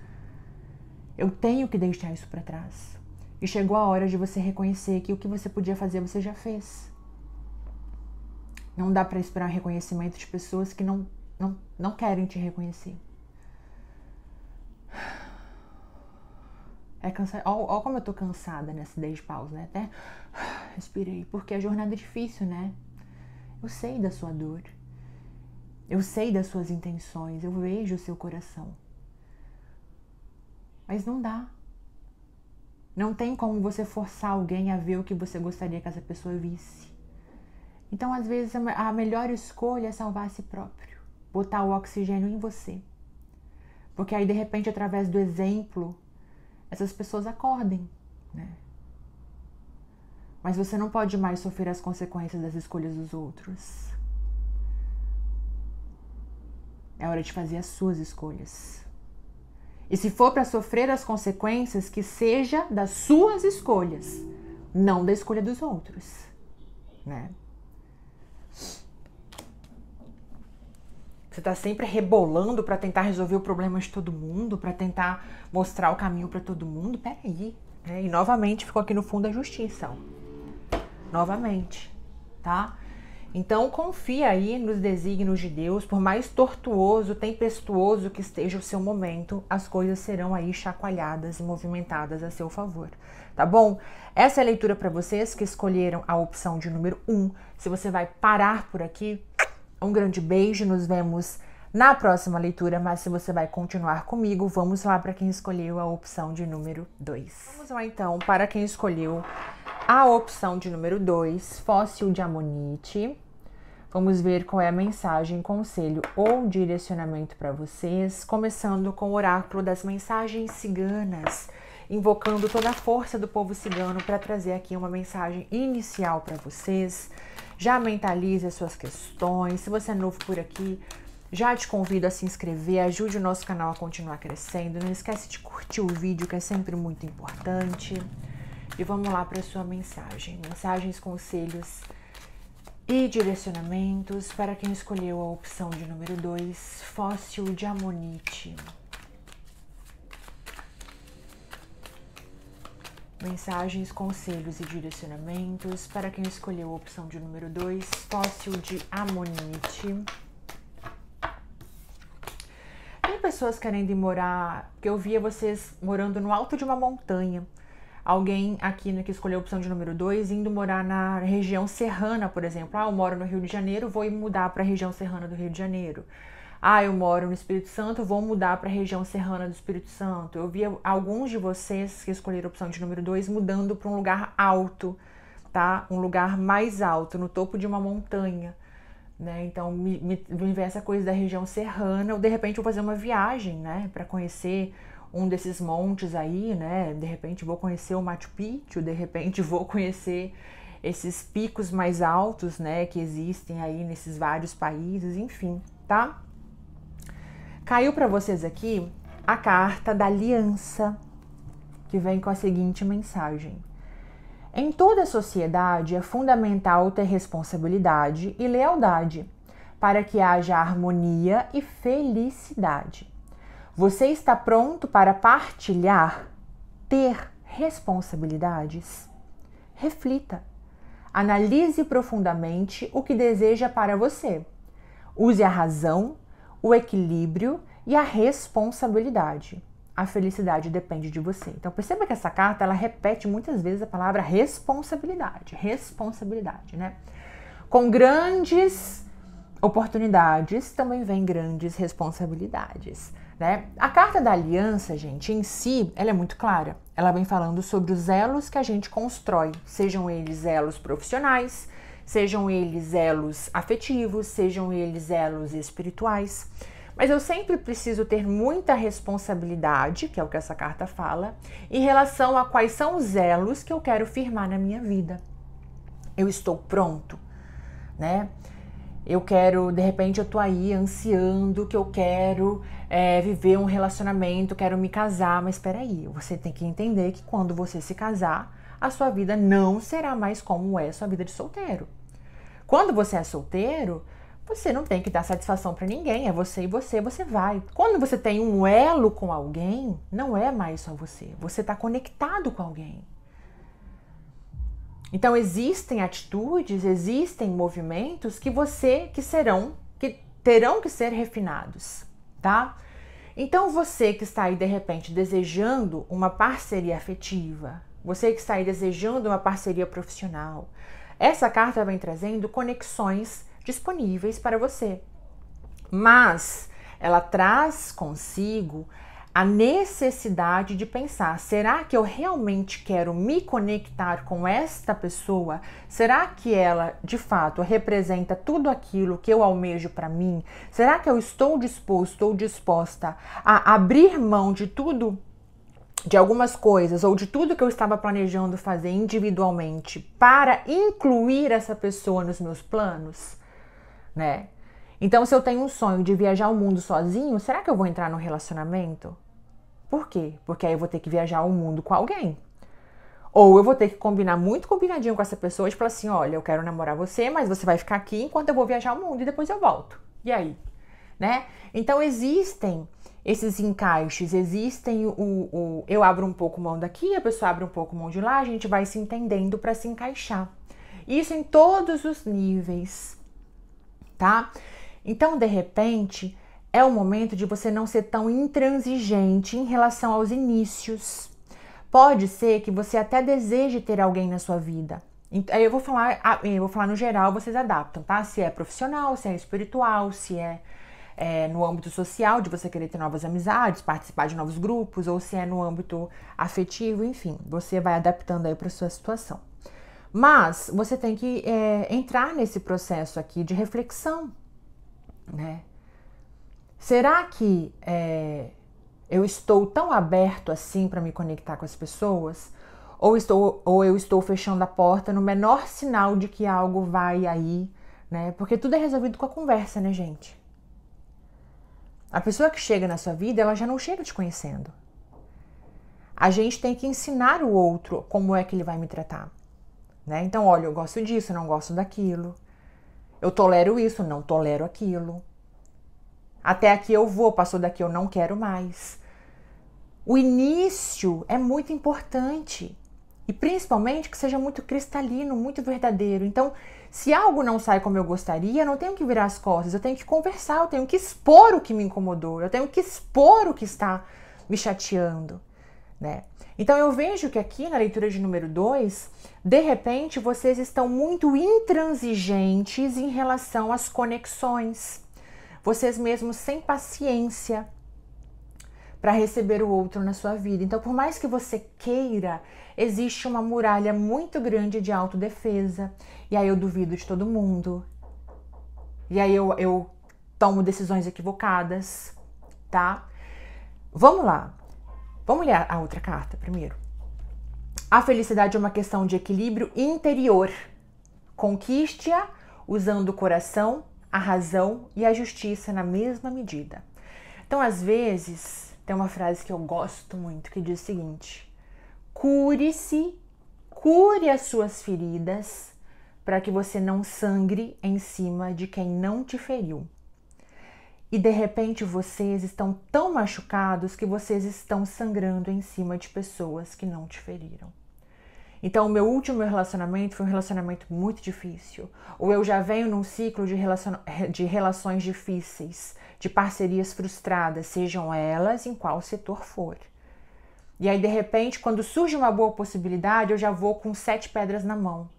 S1: Eu tenho que deixar isso para trás. E chegou a hora de você reconhecer que o que você podia fazer você já fez. Não dá para esperar reconhecimento de pessoas que não, não, não querem te reconhecer. É cansado. Olha como eu tô cansada nessa ideia de pausa, né? Até respirei. Porque a jornada é difícil, né? Eu sei da sua dor. Eu sei das suas intenções. Eu vejo o seu coração. Mas não dá. Não tem como você forçar alguém a ver o que você gostaria que essa pessoa visse. Então, às vezes, a melhor escolha é salvar a si próprio, botar o oxigênio em você. Porque aí, de repente, através do exemplo, essas pessoas acordem, né? Mas você não pode mais sofrer as consequências das escolhas dos outros. É hora de fazer as suas escolhas. E se for para sofrer as consequências, que seja das suas escolhas, não da escolha dos outros, né? Você está sempre rebolando para tentar resolver o problema de todo mundo, para tentar mostrar o caminho para todo mundo. Peraí. Né? E novamente ficou aqui no fundo a justiça. Ó. Novamente, tá? Então confia aí nos desígnios de Deus, por mais tortuoso, tempestuoso que esteja o seu momento, as coisas serão aí chacoalhadas e movimentadas a seu favor, tá bom? Essa é a leitura para vocês que escolheram a opção de número 1. Um. Se você vai parar por aqui, um grande beijo, nos vemos na próxima leitura, mas se você vai continuar comigo, vamos lá para quem escolheu a opção de número 2. Vamos lá então para quem escolheu a opção de número 2, fóssil de amonite. Vamos ver qual é a mensagem, conselho ou direcionamento para vocês, começando com o oráculo das mensagens ciganas, invocando toda a força do povo cigano para trazer aqui uma mensagem inicial para vocês já mentalize as suas questões. Se você é novo por aqui, já te convido a se inscrever, ajude o nosso canal a continuar crescendo. Não esquece de curtir o vídeo, que é sempre muito importante. E vamos lá para a sua mensagem. Mensagens, conselhos e direcionamentos para quem escolheu a opção de número 2, fóssil de amonite. Mensagens, conselhos e direcionamentos para quem escolheu a opção de número 2, fóssil de amonite. Tem pessoas querendo ir morar, porque eu via vocês morando no alto de uma montanha. Alguém aqui né, que escolheu a opção de número 2 indo morar na região serrana, por exemplo. Ah, eu moro no Rio de Janeiro, vou mudar para a região serrana do Rio de Janeiro ah, eu moro no Espírito Santo, vou mudar para a região serrana do Espírito Santo. Eu vi alguns de vocês que escolheram a opção de número 2 mudando para um lugar alto, tá? Um lugar mais alto, no topo de uma montanha. Né? Então me, me, me vem essa coisa da região serrana, ou de repente vou fazer uma viagem, né, para conhecer um desses montes aí, né? De repente vou conhecer o Machu Picchu, de repente vou conhecer esses picos mais altos, né, que existem aí nesses vários países, enfim, tá? Caiu para vocês aqui a carta da aliança, que vem com a seguinte mensagem: Em toda sociedade é fundamental ter responsabilidade e lealdade para que haja harmonia e felicidade. Você está pronto para partilhar, ter responsabilidades? Reflita. Analise profundamente o que deseja para você. Use a razão o equilíbrio e a responsabilidade. A felicidade depende de você. Então perceba que essa carta ela repete muitas vezes a palavra responsabilidade, responsabilidade, né? Com grandes oportunidades também vem grandes responsabilidades, né? A carta da aliança, gente, em si, ela é muito clara. Ela vem falando sobre os elos que a gente constrói, sejam eles elos profissionais, sejam eles elos afetivos, sejam eles elos espirituais. Mas eu sempre preciso ter muita responsabilidade, que é o que essa carta fala, em relação a quais são os elos que eu quero firmar na minha vida. Eu estou pronto, né? Eu quero, de repente, eu tô aí ansiando que eu quero é, viver um relacionamento, quero me casar, mas peraí, você tem que entender que quando você se casar, a sua vida não será mais como é a sua vida de solteiro. Quando você é solteiro, você não tem que dar satisfação para ninguém, é você e você, você vai. Quando você tem um elo com alguém, não é mais só você, você está conectado com alguém. Então existem atitudes, existem movimentos que você que serão, que terão que ser refinados, tá? Então você que está aí de repente desejando uma parceria afetiva, você que está aí desejando uma parceria profissional, essa carta vem trazendo conexões disponíveis para você. Mas ela traz consigo a necessidade de pensar: será que eu realmente quero me conectar com esta pessoa? Será que ela de fato representa tudo aquilo que eu almejo para mim? Será que eu estou disposto ou disposta a abrir mão de tudo de algumas coisas ou de tudo que eu estava planejando fazer individualmente para incluir essa pessoa nos meus planos, né? Então, se eu tenho um sonho de viajar o mundo sozinho, será que eu vou entrar num relacionamento? Por quê? Porque aí eu vou ter que viajar o mundo com alguém. Ou eu vou ter que combinar muito combinadinho com essa pessoa, e falar assim, olha, eu quero namorar você, mas você vai ficar aqui enquanto eu vou viajar o mundo e depois eu volto. E aí? Né? Então existem esses encaixes existem, o, o, eu abro um pouco mão daqui, a pessoa abre um pouco mão de lá, a gente vai se entendendo para se encaixar. Isso em todos os níveis, tá? Então, de repente, é o momento de você não ser tão intransigente em relação aos inícios. Pode ser que você até deseje ter alguém na sua vida. Eu vou falar, eu vou falar no geral, vocês adaptam, tá? Se é profissional, se é espiritual, se é é, no âmbito social, de você querer ter novas amizades, participar de novos grupos, ou se é no âmbito afetivo, enfim, você vai adaptando aí para sua situação. Mas você tem que é, entrar nesse processo aqui de reflexão, né? Será que é, eu estou tão aberto assim para me conectar com as pessoas? Ou, estou, ou eu estou fechando a porta no menor sinal de que algo vai aí, né? Porque tudo é resolvido com a conversa, né, gente? A pessoa que chega na sua vida, ela já não chega te conhecendo. A gente tem que ensinar o outro como é que ele vai me tratar. Né? Então, olha, eu gosto disso, não gosto daquilo. Eu tolero isso, não tolero aquilo. Até aqui eu vou, passou daqui eu não quero mais. O início é muito importante. E principalmente que seja muito cristalino, muito verdadeiro. Então, se algo não sai como eu gostaria, eu não tenho que virar as costas, eu tenho que conversar, eu tenho que expor o que me incomodou, eu tenho que expor o que está me chateando, né? Então eu vejo que aqui na leitura de número 2, de repente vocês estão muito intransigentes em relação às conexões. Vocês mesmos sem paciência, para receber o outro na sua vida. Então, por mais que você queira, existe uma muralha muito grande de autodefesa. E aí eu duvido de todo mundo. E aí eu, eu tomo decisões equivocadas, tá? Vamos lá. Vamos ler a outra carta primeiro. A felicidade é uma questão de equilíbrio interior. Conquiste-a usando o coração, a razão e a justiça na mesma medida. Então, às vezes, tem uma frase que eu gosto muito que diz o seguinte: cure-se, cure as suas feridas para que você não sangre em cima de quem não te feriu. E de repente vocês estão tão machucados que vocês estão sangrando em cima de pessoas que não te feriram. Então, o meu último relacionamento foi um relacionamento muito difícil. Ou eu já venho num ciclo de, relacion... de relações difíceis, de parcerias frustradas, sejam elas em qual setor for. E aí, de repente, quando surge uma boa possibilidade, eu já vou com sete pedras na mão.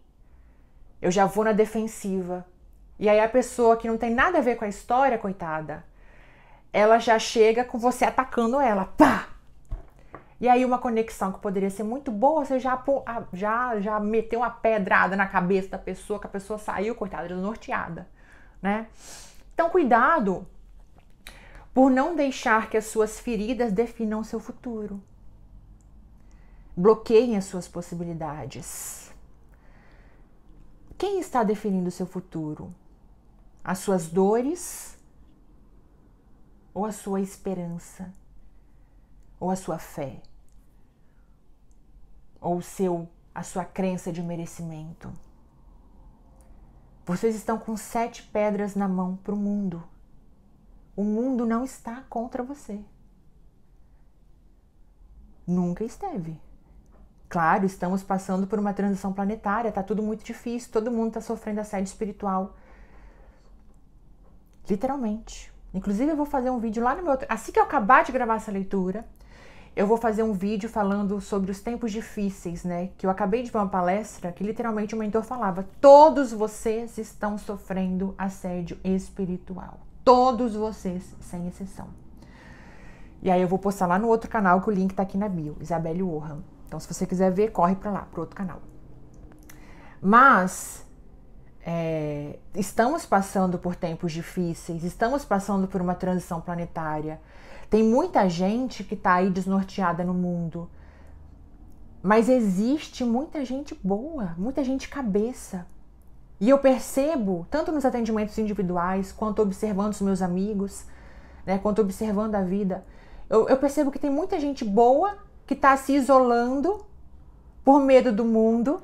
S1: Eu já vou na defensiva. E aí, a pessoa que não tem nada a ver com a história, coitada, ela já chega com você atacando ela. Pá! E aí uma conexão que poderia ser muito boa, você já, já, já meteu uma pedrada na cabeça da pessoa, que a pessoa saiu, coitada, desnorteada, é né? Então cuidado por não deixar que as suas feridas definam seu futuro. Bloqueiem as suas possibilidades. Quem está definindo o seu futuro? As suas dores ou a sua esperança? ou a sua fé, ou seu, a sua crença de merecimento. Vocês estão com sete pedras na mão para o mundo. O mundo não está contra você. Nunca esteve. Claro, estamos passando por uma transição planetária, está tudo muito difícil, todo mundo está sofrendo assédio espiritual. Literalmente. Inclusive, eu vou fazer um vídeo lá no meu. Assim que eu acabar de gravar essa leitura, eu vou fazer um vídeo falando sobre os tempos difíceis, né? Que eu acabei de ver uma palestra que literalmente o mentor falava: todos vocês estão sofrendo assédio espiritual. Todos vocês, sem exceção. E aí eu vou postar lá no outro canal que o link tá aqui na bio, Isabelle Orhan. Então, se você quiser ver, corre para lá, pro outro canal. Mas é, estamos passando por tempos difíceis, estamos passando por uma transição planetária. Tem muita gente que está aí desnorteada no mundo. Mas existe muita gente boa, muita gente cabeça. E eu percebo, tanto nos atendimentos individuais, quanto observando os meus amigos, né, quanto observando a vida, eu, eu percebo que tem muita gente boa que está se isolando por medo do mundo.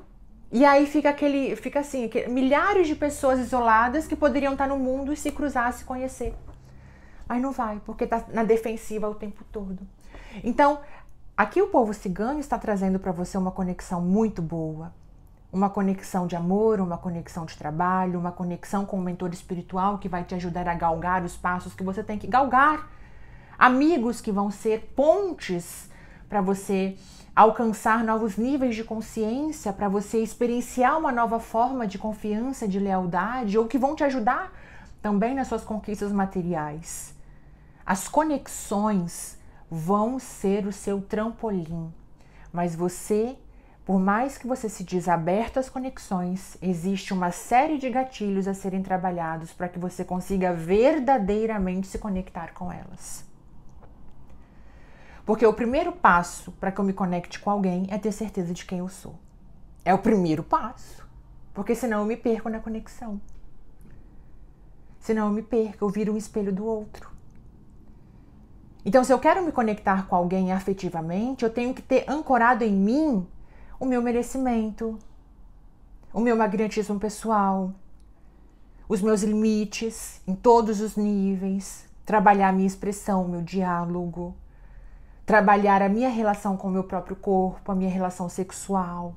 S1: E aí fica aquele, fica assim, milhares de pessoas isoladas que poderiam estar tá no mundo e se cruzar, se conhecer. Aí não vai, porque está na defensiva o tempo todo. Então, aqui o povo cigano está trazendo para você uma conexão muito boa. Uma conexão de amor, uma conexão de trabalho, uma conexão com o mentor espiritual que vai te ajudar a galgar os passos que você tem que galgar. Amigos que vão ser pontes para você alcançar novos níveis de consciência, para você experienciar uma nova forma de confiança, de lealdade, ou que vão te ajudar também nas suas conquistas materiais. As conexões vão ser o seu trampolim, mas você, por mais que você se diz aberto às conexões, existe uma série de gatilhos a serem trabalhados para que você consiga verdadeiramente se conectar com elas. Porque o primeiro passo para que eu me conecte com alguém é ter certeza de quem eu sou. É o primeiro passo. Porque senão eu me perco na conexão. Senão eu me perco, eu viro um espelho do outro. Então, se eu quero me conectar com alguém afetivamente, eu tenho que ter ancorado em mim o meu merecimento, o meu magnetismo pessoal, os meus limites em todos os níveis, trabalhar a minha expressão, o meu diálogo, trabalhar a minha relação com o meu próprio corpo, a minha relação sexual,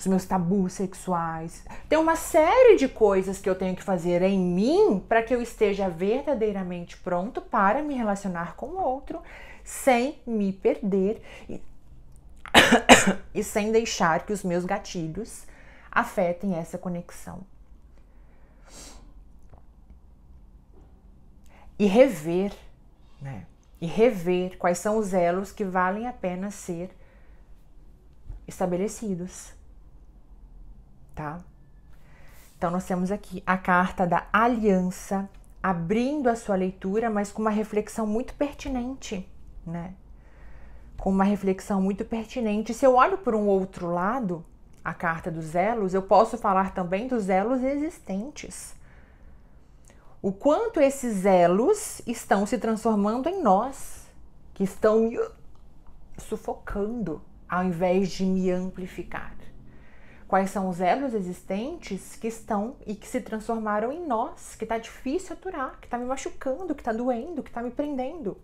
S1: os meus tabus sexuais. Tem uma série de coisas que eu tenho que fazer em mim para que eu esteja verdadeiramente pronto para me relacionar com o outro sem me perder e, e sem deixar que os meus gatilhos afetem essa conexão. E rever, né? E rever quais são os elos que valem a pena ser estabelecidos tá? Então nós temos aqui a carta da aliança, abrindo a sua leitura, mas com uma reflexão muito pertinente, né? Com uma reflexão muito pertinente. Se eu olho por um outro lado, a carta dos elos, eu posso falar também dos elos existentes. O quanto esses elos estão se transformando em nós, que estão me sufocando, ao invés de me amplificar. Quais são os elos existentes que estão e que se transformaram em nós, que está difícil aturar, que está me machucando, que está doendo, que está me prendendo?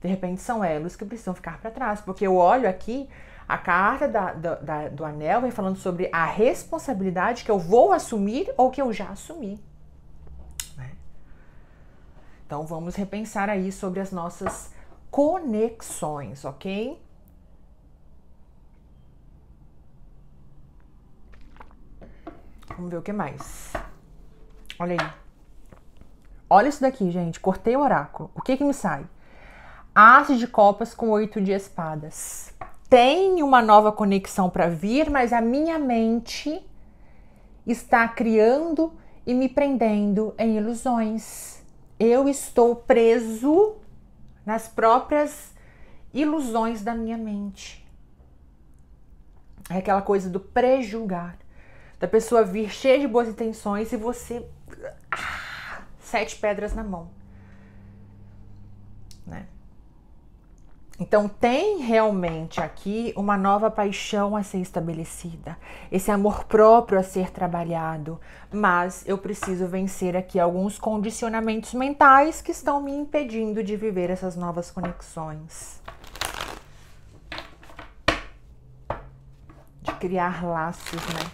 S1: De repente são elos que precisam ficar para trás, porque eu olho aqui, a carta da, da, da, do anel vem falando sobre a responsabilidade que eu vou assumir ou que eu já assumi. Né? Então vamos repensar aí sobre as nossas conexões, ok? Vamos ver o que mais. Olha aí. Olha isso daqui, gente. Cortei o oráculo. O que que me sai? As de copas com oito de espadas. Tem uma nova conexão para vir, mas a minha mente está criando e me prendendo em ilusões. Eu estou preso nas próprias ilusões da minha mente. É aquela coisa do prejulgar da pessoa vir cheia de boas intenções e você. Ah, sete pedras na mão. Né? Então, tem realmente aqui uma nova paixão a ser estabelecida, esse amor próprio a ser trabalhado, mas eu preciso vencer aqui alguns condicionamentos mentais que estão me impedindo de viver essas novas conexões, de criar laços, né?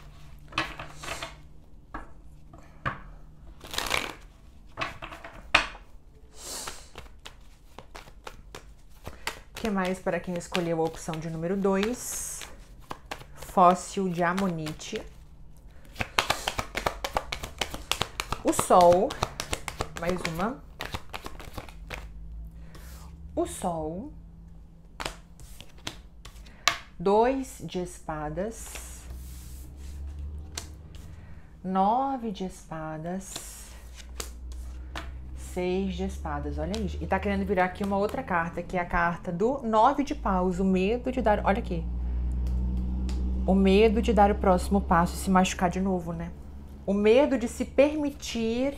S1: que mais para quem escolheu a opção de número 2? Fóssil de amonite. O sol, mais uma. O sol. Dois de espadas. Nove de espadas Seis de espadas, olha isso. E tá querendo virar aqui uma outra carta, que é a carta do nove de paus, o medo de dar... Olha aqui. O medo de dar o próximo passo e se machucar de novo, né? O medo de se permitir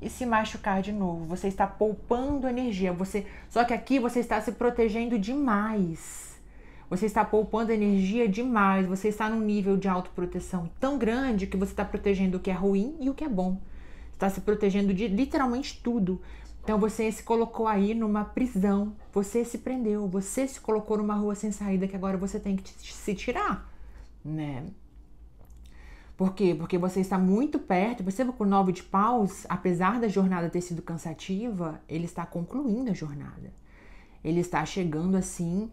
S1: e se machucar de novo. Você está poupando energia. Você Só que aqui você está se protegendo demais. Você está poupando energia demais. Você está num nível de autoproteção tão grande que você está protegendo o que é ruim e o que é bom está se protegendo de literalmente tudo. Então você se colocou aí numa prisão, você se prendeu, você se colocou numa rua sem saída que agora você tem que se tirar, né? Por quê? Porque você está muito perto. você com o nove de paus, apesar da jornada ter sido cansativa, ele está concluindo a jornada. Ele está chegando assim,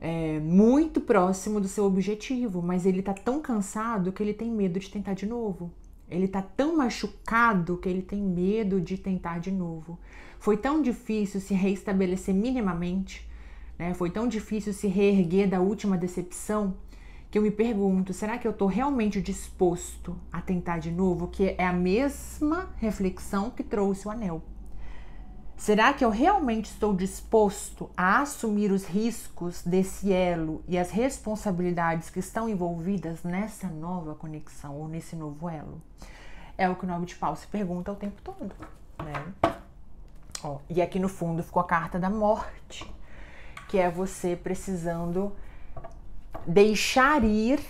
S1: é, muito próximo do seu objetivo, mas ele está tão cansado que ele tem medo de tentar de novo. Ele está tão machucado que ele tem medo de tentar de novo. Foi tão difícil se reestabelecer minimamente, né? foi tão difícil se reerguer da última decepção que eu me pergunto: será que eu estou realmente disposto a tentar de novo? Que é a mesma reflexão que trouxe o anel. Será que eu realmente estou disposto a assumir os riscos desse elo e as responsabilidades que estão envolvidas nessa nova conexão ou nesse novo elo? É o que o nove de pau se pergunta o tempo todo, né? Ó, e aqui no fundo ficou a carta da morte, que é você precisando deixar ir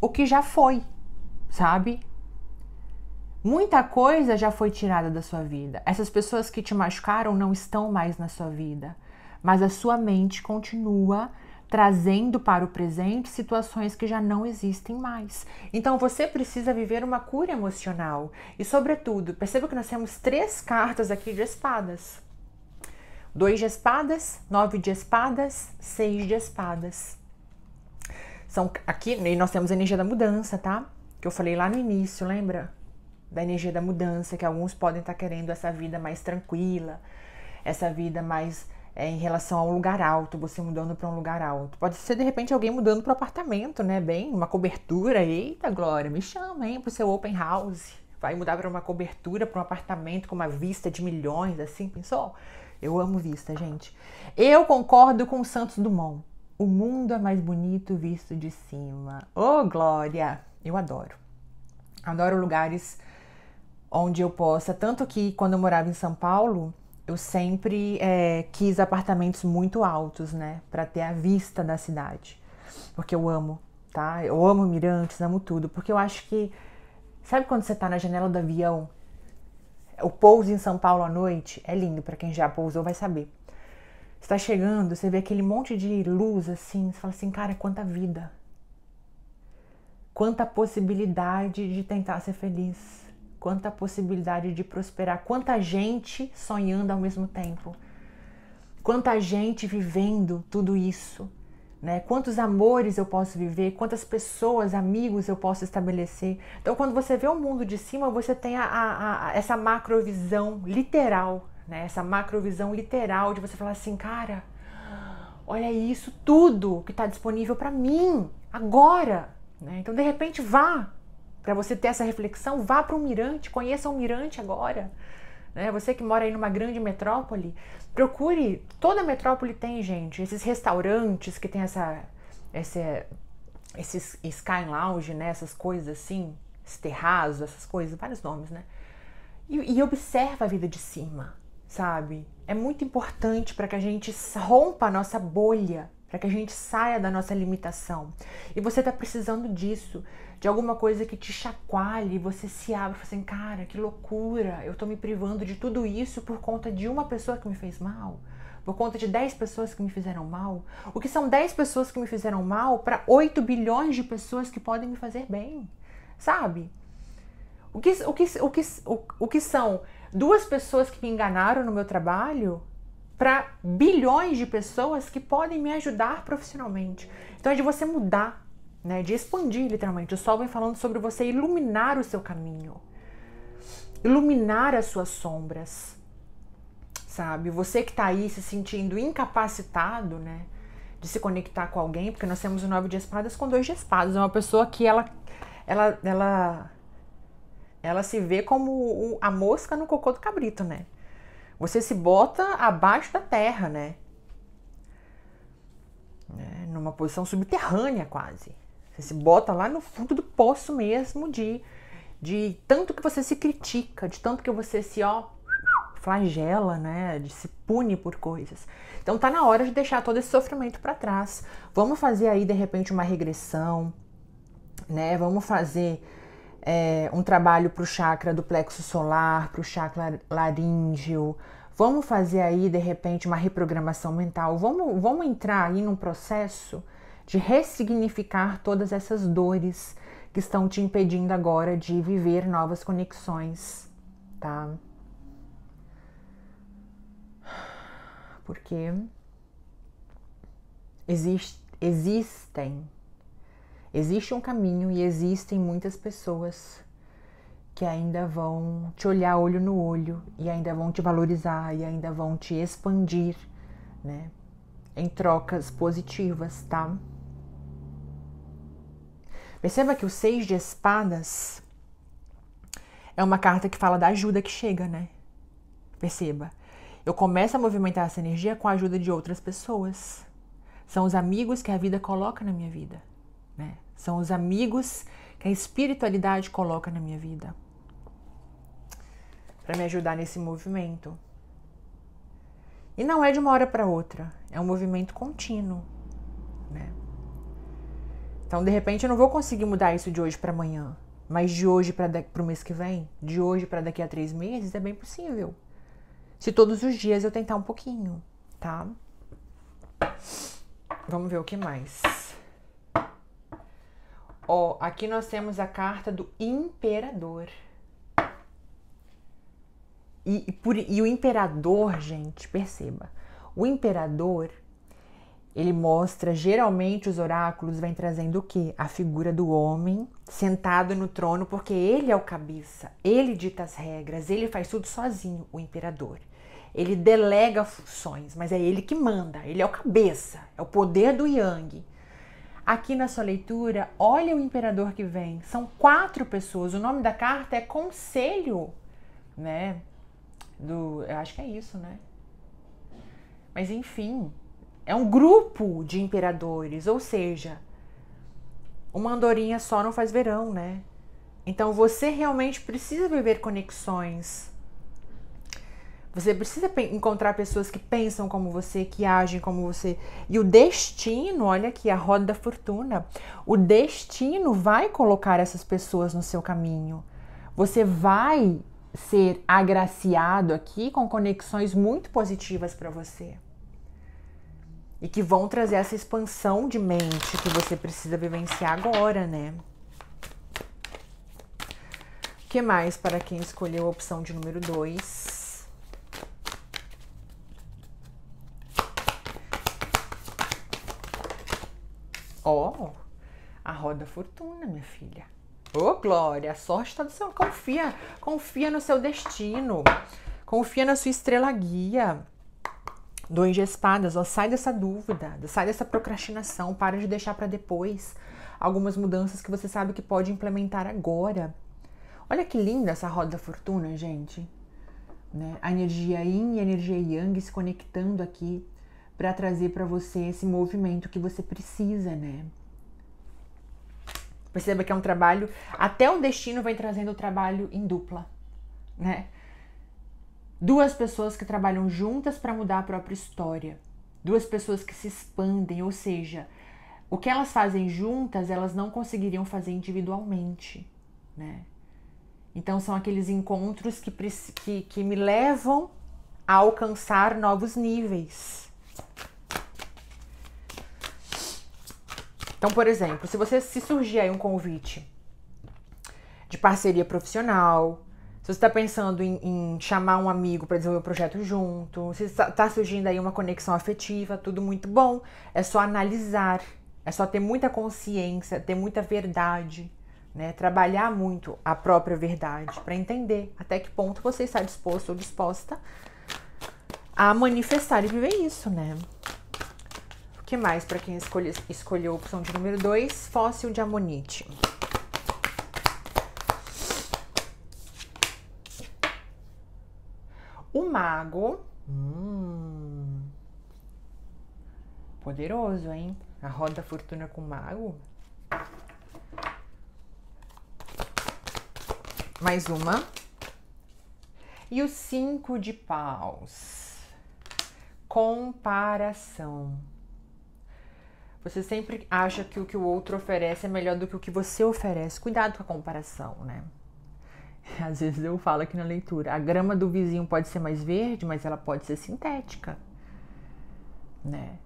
S1: o que já foi, sabe? Muita coisa já foi tirada da sua vida. Essas pessoas que te machucaram não estão mais na sua vida, mas a sua mente continua trazendo para o presente situações que já não existem mais. Então você precisa viver uma cura emocional. E, sobretudo, perceba que nós temos três cartas aqui de espadas: dois de espadas, nove de espadas, seis de espadas. São aqui, e nós temos a energia da mudança, tá? Que eu falei lá no início, lembra? da energia da mudança, que alguns podem estar querendo essa vida mais tranquila, essa vida mais é, em relação ao lugar alto, você mudando para um lugar alto. Pode ser de repente alguém mudando para apartamento, né? Bem, uma cobertura. Eita, Glória, me chama, hein, para o seu open house. Vai mudar para uma cobertura, para um apartamento com uma vista de milhões, assim, pensou? Eu amo vista, gente. Eu concordo com o Santos Dumont. O mundo é mais bonito visto de cima. Ô, oh, Glória! Eu adoro. Adoro lugares onde eu possa. Tanto que quando eu morava em São Paulo, eu sempre é, quis apartamentos muito altos, né, para ter a vista da cidade, porque eu amo, tá? Eu amo mirantes, amo tudo, porque eu acho que sabe quando você tá na janela do avião, o pouso em São Paulo à noite é lindo para quem já pousou vai saber. Está chegando, você vê aquele monte de luz assim, você fala assim, cara, quanta vida, quanta possibilidade de tentar ser feliz quanta possibilidade de prosperar, quanta gente sonhando ao mesmo tempo, quanta gente vivendo tudo isso, né? Quantos amores eu posso viver, quantas pessoas, amigos eu posso estabelecer. Então, quando você vê o mundo de cima, você tem a, a, a, essa macrovisão literal, né? Essa macrovisão literal de você falar assim, cara, olha isso tudo que está disponível para mim agora. Né? Então, de repente, vá para você ter essa reflexão, vá para o mirante, conheça o mirante agora. Né? Você que mora aí numa grande metrópole, procure. Toda metrópole tem, gente, esses restaurantes que tem essa, essa esses sky lounge, né? Essas coisas assim, esse terraço, essas coisas, vários nomes, né? E, e observa a vida de cima, sabe? É muito importante para que a gente rompa a nossa bolha para que a gente saia da nossa limitação. E você está precisando disso, de alguma coisa que te chacoalhe, você se abre, assim, cara, que loucura, eu estou me privando de tudo isso por conta de uma pessoa que me fez mal, por conta de 10 pessoas que me fizeram mal. O que são 10 pessoas que me fizeram mal para 8 bilhões de pessoas que podem me fazer bem, sabe? O que, o que, o que, o, o que são duas pessoas que me enganaram no meu trabalho para bilhões de pessoas que podem me ajudar profissionalmente. Então é de você mudar, né? De expandir literalmente. O sol vem falando sobre você iluminar o seu caminho. Iluminar as suas sombras. Sabe? Você que está aí se sentindo incapacitado, né? De se conectar com alguém, porque nós temos o nove de espadas com dois de espadas. É uma pessoa que ela ela ela ela se vê como a mosca no cocô do cabrito, né? Você se bota abaixo da terra, né? né? Numa posição subterrânea quase. Você se bota lá no fundo do poço mesmo de, de tanto que você se critica, de tanto que você se ó flagela, né? De se pune por coisas. Então tá na hora de deixar todo esse sofrimento para trás. Vamos fazer aí de repente uma regressão, né? Vamos fazer é, um trabalho para o chakra do plexo solar, para o chakra laríngeo. Vamos fazer aí, de repente, uma reprogramação mental. Vamos, vamos entrar aí num processo de ressignificar todas essas dores que estão te impedindo agora de viver novas conexões, tá? Porque existe, existem Existe um caminho e existem muitas pessoas que ainda vão te olhar olho no olho e ainda vão te valorizar e ainda vão te expandir, né? Em trocas positivas, tá? Perceba que o seis de espadas é uma carta que fala da ajuda que chega, né? Perceba. Eu começo a movimentar essa energia com a ajuda de outras pessoas. São os amigos que a vida coloca na minha vida, né? são os amigos que a espiritualidade coloca na minha vida para me ajudar nesse movimento. E não é de uma hora para outra, é um movimento contínuo, né? Então, de repente, eu não vou conseguir mudar isso de hoje para amanhã, mas de hoje para o mês que vem, de hoje para daqui a três meses, é bem possível. Se todos os dias eu tentar um pouquinho, tá? Vamos ver o que mais. Ó, aqui nós temos a carta do imperador. E, e, por, e o imperador, gente, perceba, o imperador ele mostra, geralmente os oráculos vêm trazendo o quê? A figura do homem sentado no trono, porque ele é o cabeça, ele dita as regras, ele faz tudo sozinho, o imperador. Ele delega funções, mas é ele que manda, ele é o cabeça, é o poder do Yang. Aqui na sua leitura, olha o imperador que vem. São quatro pessoas. O nome da carta é Conselho, né? Do, eu acho que é isso, né? Mas enfim, é um grupo de imperadores, ou seja, uma andorinha só não faz verão, né? Então você realmente precisa viver conexões você precisa encontrar pessoas que pensam como você, que agem como você. E o destino, olha aqui, a roda da fortuna. O destino vai colocar essas pessoas no seu caminho. Você vai ser agraciado aqui com conexões muito positivas para você. E que vão trazer essa expansão de mente que você precisa vivenciar agora, né? O que mais para quem escolheu a opção de número 2? Ó, oh, a roda fortuna, minha filha. Ô, oh, Glória, a sorte está do seu. Confia, confia no seu destino. Confia na sua estrela guia. Dois de espadas, ó, sai dessa dúvida, sai dessa procrastinação, para de deixar para depois algumas mudanças que você sabe que pode implementar agora. Olha que linda essa roda da fortuna, gente. Né? A energia yin e a energia yang se conectando aqui, para trazer para você esse movimento que você precisa, né? Perceba que é um trabalho, até o destino vem trazendo o trabalho em dupla, né? Duas pessoas que trabalham juntas para mudar a própria história. Duas pessoas que se expandem, ou seja, o que elas fazem juntas, elas não conseguiriam fazer individualmente, né? Então são aqueles encontros que, que, que me levam a alcançar novos níveis. Então, por exemplo, se você se surgir aí um convite de parceria profissional, se você está pensando em, em, chamar um amigo para desenvolver o um projeto junto, se está tá surgindo aí uma conexão afetiva, tudo muito bom, é só analisar, é só ter muita consciência, ter muita verdade, né? Trabalhar muito a própria verdade para entender até que ponto você está disposto ou disposta a manifestar e viver isso, né? O que mais para quem escolhe, escolheu a opção de número 2? Fóssil de amonite. O mago. Hum, poderoso, hein? A roda da fortuna com o mago. Mais uma. E o cinco de paus comparação. Você sempre acha que o que o outro oferece é melhor do que o que você oferece. Cuidado com a comparação, né? Às vezes eu falo aqui na leitura: a grama do vizinho pode ser mais verde, mas ela pode ser sintética, né?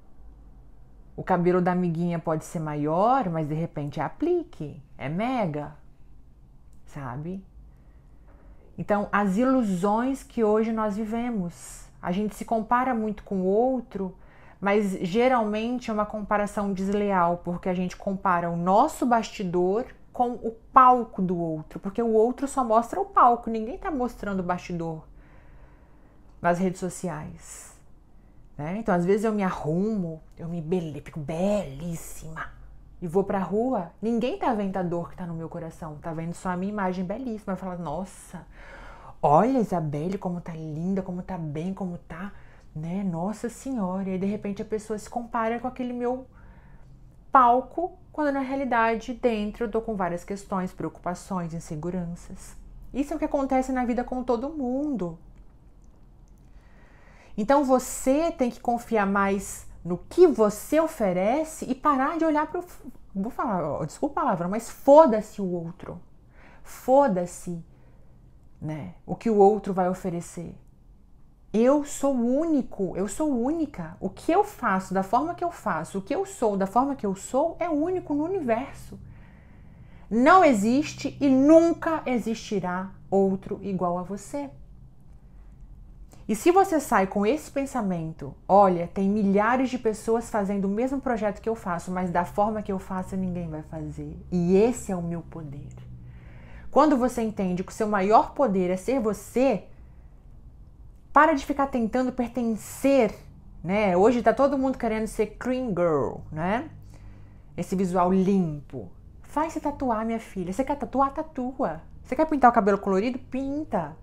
S1: O cabelo da amiguinha pode ser maior, mas de repente é aplique, é mega, sabe? Então, as ilusões que hoje nós vivemos a gente se compara muito com o outro, mas geralmente é uma comparação desleal, porque a gente compara o nosso bastidor com o palco do outro, porque o outro só mostra o palco, ninguém está mostrando o bastidor nas redes sociais. Né? Então, às vezes eu me arrumo, eu me bele, fico belíssima e vou pra rua, ninguém tá vendo a dor que tá no meu coração, tá vendo só a minha imagem belíssima, vai falar, nossa, olha Isabelle como tá linda, como tá bem, como tá, né? Nossa Senhora. E aí, de repente a pessoa se compara com aquele meu palco, quando na realidade dentro eu tô com várias questões, preocupações, inseguranças. Isso é o que acontece na vida com todo mundo. Então você tem que confiar mais no que você oferece e parar de olhar para o. Vou falar, desculpa a palavra, mas foda-se o outro. Foda-se né? O que o outro vai oferecer. Eu sou único, eu sou única. O que eu faço, da forma que eu faço, o que eu sou, da forma que eu sou, é único no universo. Não existe e nunca existirá outro igual a você. E se você sai com esse pensamento, olha, tem milhares de pessoas fazendo o mesmo projeto que eu faço, mas da forma que eu faço ninguém vai fazer. E esse é o meu poder. Quando você entende que o seu maior poder é ser você, para de ficar tentando pertencer, né? Hoje tá todo mundo querendo ser cream girl, né? Esse visual limpo. Faz se tatuar, minha filha. Você quer tatuar? Tatua. Você quer pintar o cabelo colorido? Pinta.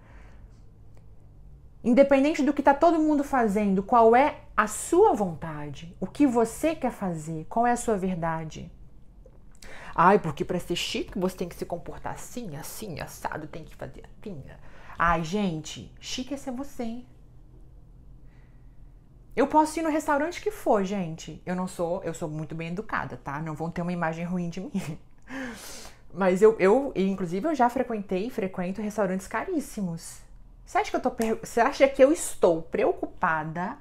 S1: Independente do que está todo mundo fazendo, qual é a sua vontade? O que você quer fazer? Qual é a sua verdade? Ai, porque para ser chique você tem que se comportar assim, assim, assado, tem que fazer assim. Ai, gente, chique é ser você, hein? Eu posso ir no restaurante que for, gente. Eu não sou, eu sou muito bem educada, tá? Não vão ter uma imagem ruim de mim. Mas eu, eu inclusive, eu já frequentei e frequento restaurantes caríssimos. Você acha que eu tô. Você acha que eu estou preocupada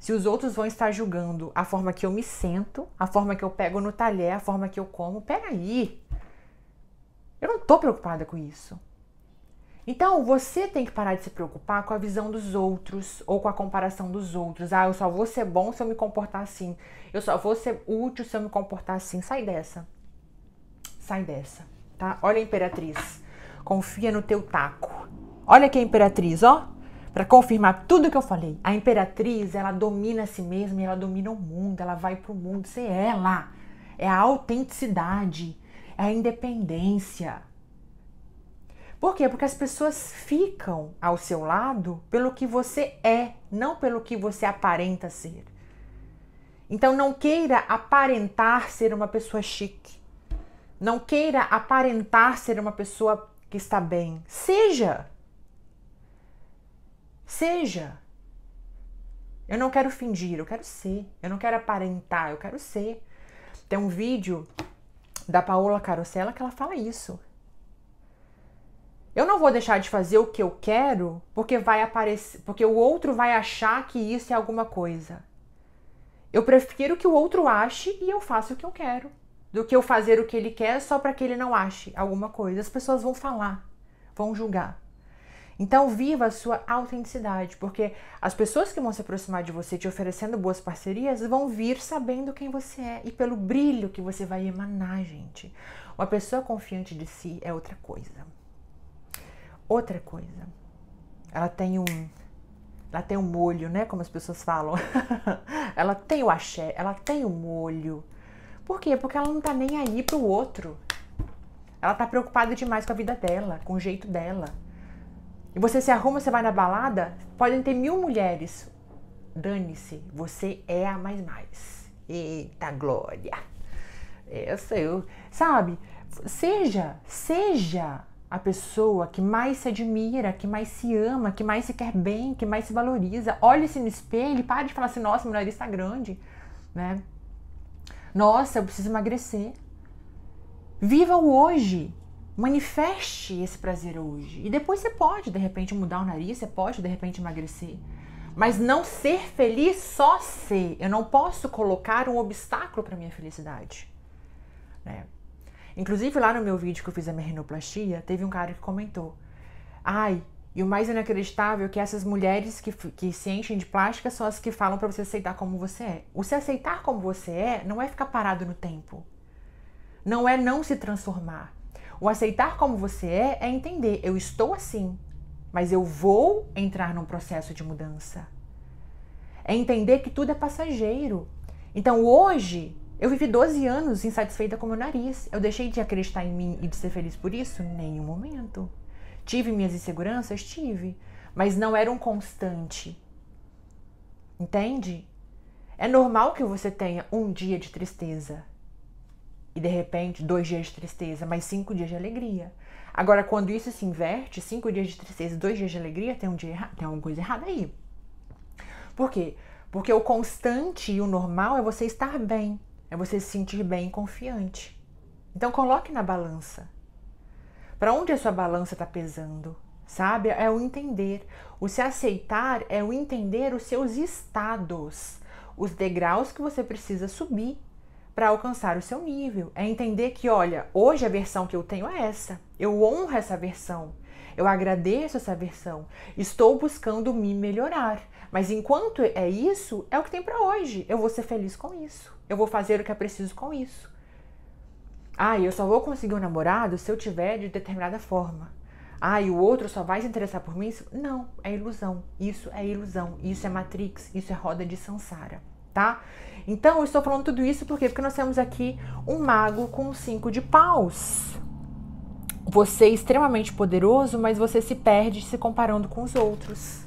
S1: se os outros vão estar julgando a forma que eu me sento, a forma que eu pego no talher, a forma que eu como. Peraí! Eu não tô preocupada com isso. Então, você tem que parar de se preocupar com a visão dos outros ou com a comparação dos outros. Ah, eu só vou ser bom se eu me comportar assim. Eu só vou ser útil se eu me comportar assim. Sai dessa. Sai dessa, tá? Olha a imperatriz. Confia no teu taco. Olha que a imperatriz, ó para confirmar tudo que eu falei. A imperatriz, ela domina a si mesma, ela domina o mundo, ela vai para o mundo ser ela. É a autenticidade, é a independência. Por quê? Porque as pessoas ficam ao seu lado pelo que você é, não pelo que você aparenta ser. Então não queira aparentar ser uma pessoa chique. Não queira aparentar ser uma pessoa que está bem. Seja Seja. Eu não quero fingir, eu quero ser. Eu não quero aparentar, eu quero ser. Tem um vídeo da Paola Carosella que ela fala isso. Eu não vou deixar de fazer o que eu quero porque vai aparecer, porque o outro vai achar que isso é alguma coisa. Eu prefiro que o outro ache e eu faça o que eu quero, do que eu fazer o que ele quer só para que ele não ache alguma coisa. As pessoas vão falar, vão julgar. Então viva a sua autenticidade, porque as pessoas que vão se aproximar de você te oferecendo boas parcerias vão vir sabendo quem você é e pelo brilho que você vai emanar, gente. Uma pessoa confiante de si é outra coisa. Outra coisa. Ela tem um ela tem um molho, né, como as pessoas falam. ela tem o axé, ela tem o molho. Por quê? Porque ela não tá nem aí pro outro. Ela tá preocupada demais com a vida dela, com o jeito dela. E você se arruma, você vai na balada, podem ter mil mulheres. Dane-se, você é a mais mais. Eita glória! Essa eu. Sabe? Seja, seja a pessoa que mais se admira, que mais se ama, que mais se quer bem, que mais se valoriza. Olhe-se no espelho e pare de falar assim: nossa, meu nariz está grande, né? Nossa, eu preciso emagrecer. Viva o hoje. Manifeste esse prazer hoje. E depois você pode, de repente, mudar o nariz, você pode, de repente, emagrecer. Mas não ser feliz só ser. Eu não posso colocar um obstáculo para minha felicidade. Né? Inclusive, lá no meu vídeo que eu fiz a minha rinoplastia, teve um cara que comentou: Ai, e o mais inacreditável é que essas mulheres que, que se enchem de plástica são as que falam para você aceitar como você é. O se aceitar como você é não é ficar parado no tempo. Não é não se transformar. O aceitar como você é é entender: eu estou assim, mas eu vou entrar num processo de mudança. É entender que tudo é passageiro. Então hoje, eu vivi 12 anos insatisfeita com meu nariz. Eu deixei de acreditar em mim e de ser feliz por isso? nenhum momento. Tive minhas inseguranças? Tive. Mas não era um constante. Entende? É normal que você tenha um dia de tristeza e de repente dois dias de tristeza, mas cinco dias de alegria. Agora, quando isso se inverte, cinco dias de tristeza, dois dias de alegria, tem um dia tem alguma coisa errada aí. Por quê? Porque o constante e o normal é você estar bem, é você se sentir bem e confiante. Então coloque na balança. Para onde a sua balança está pesando? Sabe? É o entender. O se aceitar é o entender os seus estados, os degraus que você precisa subir para alcançar o seu nível. É entender que, olha, hoje a versão que eu tenho é essa. Eu honro essa versão. Eu agradeço essa versão. Estou buscando me melhorar. Mas enquanto é isso, é o que tem para hoje. Eu vou ser feliz com isso. Eu vou fazer o que é preciso com isso. Ah, eu só vou conseguir um namorado se eu tiver de determinada forma. Ah, e o outro só vai se interessar por mim? Não, é ilusão. Isso é ilusão. Isso é Matrix. Isso é roda de Sansara tá? Então, eu estou falando tudo isso porque porque nós temos aqui um mago com cinco de paus. Você é extremamente poderoso, mas você se perde se comparando com os outros.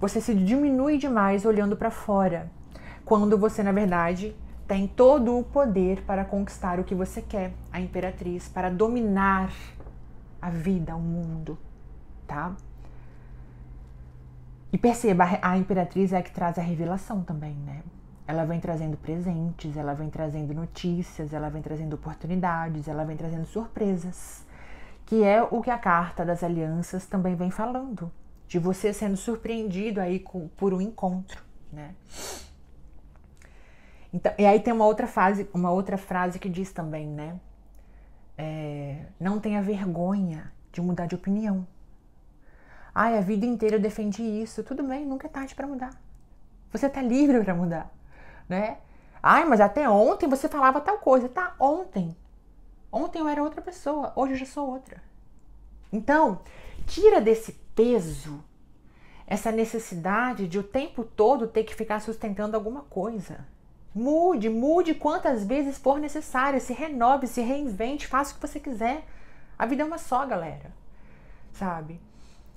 S1: Você se diminui demais olhando para fora, quando você, na verdade, tem todo o poder para conquistar o que você quer, a imperatriz, para dominar a vida, o mundo, tá? E perceba, a imperatriz é que traz a revelação também, né? Ela vem trazendo presentes, ela vem trazendo notícias, ela vem trazendo oportunidades, ela vem trazendo surpresas, que é o que a carta das alianças também vem falando, de você sendo surpreendido aí com, por um encontro, né? Então, e aí tem uma outra fase, uma outra frase que diz também, né? É, não tenha vergonha de mudar de opinião. Ai, a vida inteira eu defendi isso. Tudo bem, nunca é tarde para mudar. Você tá livre para mudar, né? Ai, mas até ontem você falava tal coisa. Tá, ontem. Ontem eu era outra pessoa, hoje eu já sou outra. Então, tira desse peso essa necessidade de o tempo todo ter que ficar sustentando alguma coisa. Mude, mude quantas vezes for necessário, se renove, se reinvente, faça o que você quiser. A vida é uma só, galera. Sabe?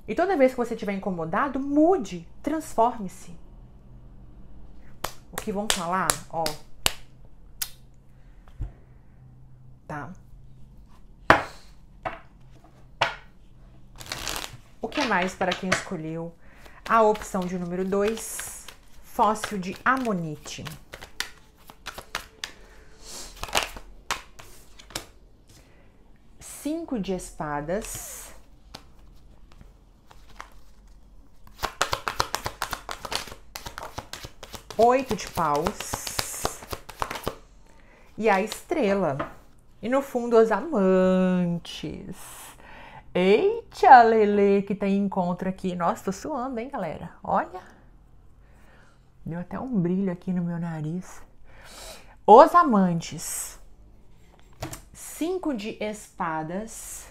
S1: E toda vez que você estiver incomodado, mude, transforme-se. O que vão falar, ó. Tá? O que é mais para quem escolheu a opção de número 2, fóssil de amonite. Cinco de espadas oito de paus e a estrela. E no fundo, os amantes. Eita, Lele, que tem encontro aqui. Nossa, tô suando, hein, galera? Olha. Deu até um brilho aqui no meu nariz. Os amantes. Cinco de espadas.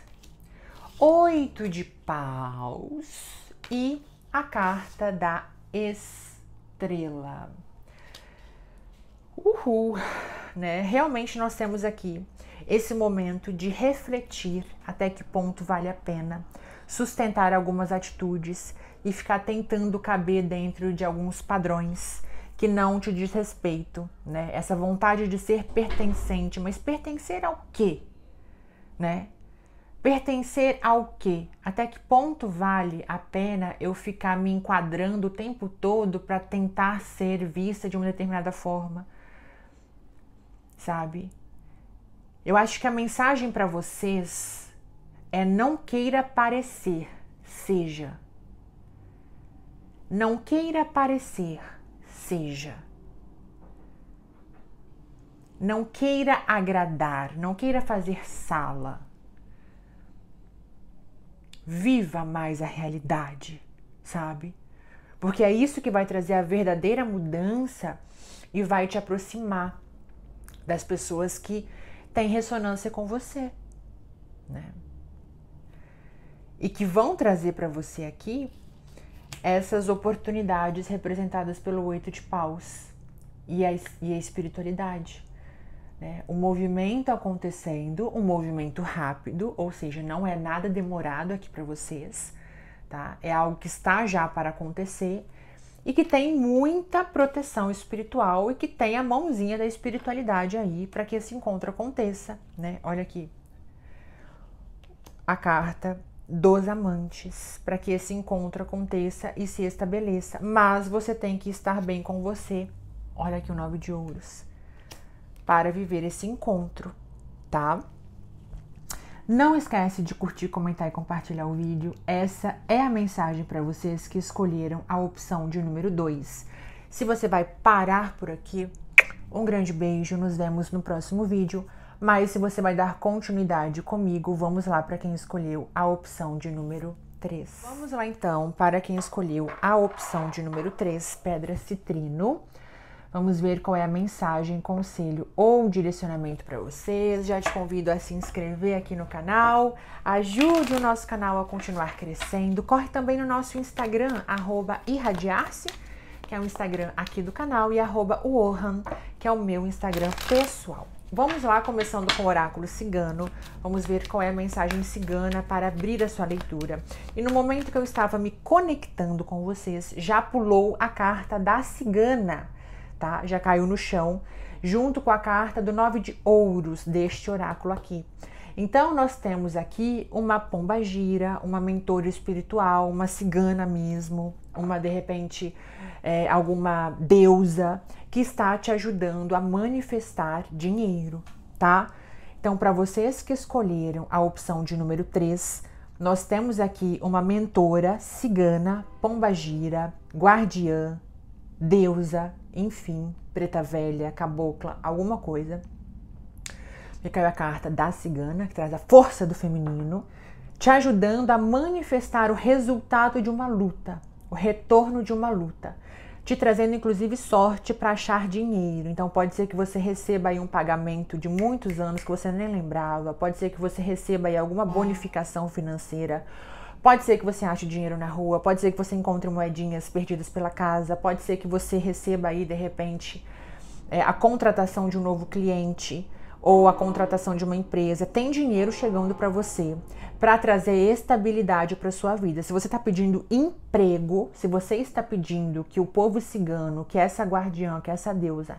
S1: Oito de paus. E a carta da estrela estrela. Uhul! Né? Realmente nós temos aqui esse momento de refletir até que ponto vale a pena sustentar algumas atitudes e ficar tentando caber dentro de alguns padrões que não te diz respeito, né? Essa vontade de ser pertencente, mas pertencer ao quê? Né? Pertencer ao quê? Até que ponto vale a pena eu ficar me enquadrando o tempo todo para tentar ser vista de uma determinada forma? Sabe? Eu acho que a mensagem para vocês é não queira parecer, seja. Não queira parecer, seja. Não queira agradar, não queira fazer sala viva mais a realidade, sabe? Porque é isso que vai trazer a verdadeira mudança e vai te aproximar das pessoas que têm ressonância com você, né? E que vão trazer para você aqui essas oportunidades representadas pelo oito de paus e a, e a espiritualidade. Né? O movimento acontecendo, um movimento rápido, ou seja, não é nada demorado aqui para vocês, tá? É algo que está já para acontecer e que tem muita proteção espiritual e que tem a mãozinha da espiritualidade aí para que esse encontro aconteça, né? Olha aqui a carta dos amantes para que esse encontro aconteça e se estabeleça, mas você tem que estar bem com você. Olha aqui o nove de ouros para viver esse encontro, tá? Não esquece de curtir, comentar e compartilhar o vídeo. Essa é a mensagem para vocês que escolheram a opção de número 2. Se você vai parar por aqui, um grande beijo, nos vemos no próximo vídeo. Mas se você vai dar continuidade comigo, vamos lá para quem escolheu a opção de número 3. Vamos lá então para quem escolheu a opção de número 3, pedra citrino. Vamos ver qual é a mensagem, conselho ou direcionamento para vocês. Já te convido a se inscrever aqui no canal, ajude o nosso canal a continuar crescendo. Corre também no nosso Instagram, irradiar-se, que é o Instagram aqui do canal, e arroba que é o meu Instagram pessoal. Vamos lá, começando com o oráculo cigano. Vamos ver qual é a mensagem cigana para abrir a sua leitura. E no momento que eu estava me conectando com vocês, já pulou a carta da cigana tá? Já caiu no chão, junto com a carta do nove de ouros deste oráculo aqui. Então, nós temos aqui uma pomba gira, uma mentora espiritual, uma cigana mesmo, uma de repente é, alguma deusa que está te ajudando a manifestar dinheiro, tá? Então, para vocês que escolheram a opção de número 3, nós temos aqui uma mentora cigana, pomba gira, guardiã, deusa, enfim, preta velha, cabocla, alguma coisa. Me caiu a carta da cigana, que traz a força do feminino, te ajudando a manifestar o resultado de uma luta, o retorno de uma luta, te trazendo inclusive sorte para achar dinheiro. Então pode ser que você receba aí um pagamento de muitos anos que você nem lembrava, pode ser que você receba aí alguma bonificação financeira Pode ser que você ache dinheiro na rua, pode ser que você encontre moedinhas perdidas pela casa, pode ser que você receba aí de repente é, a contratação de um novo cliente ou a contratação de uma empresa. Tem dinheiro chegando para você para trazer estabilidade para sua vida. Se você está pedindo emprego, se você está pedindo que o povo cigano, que essa guardiã, que essa deusa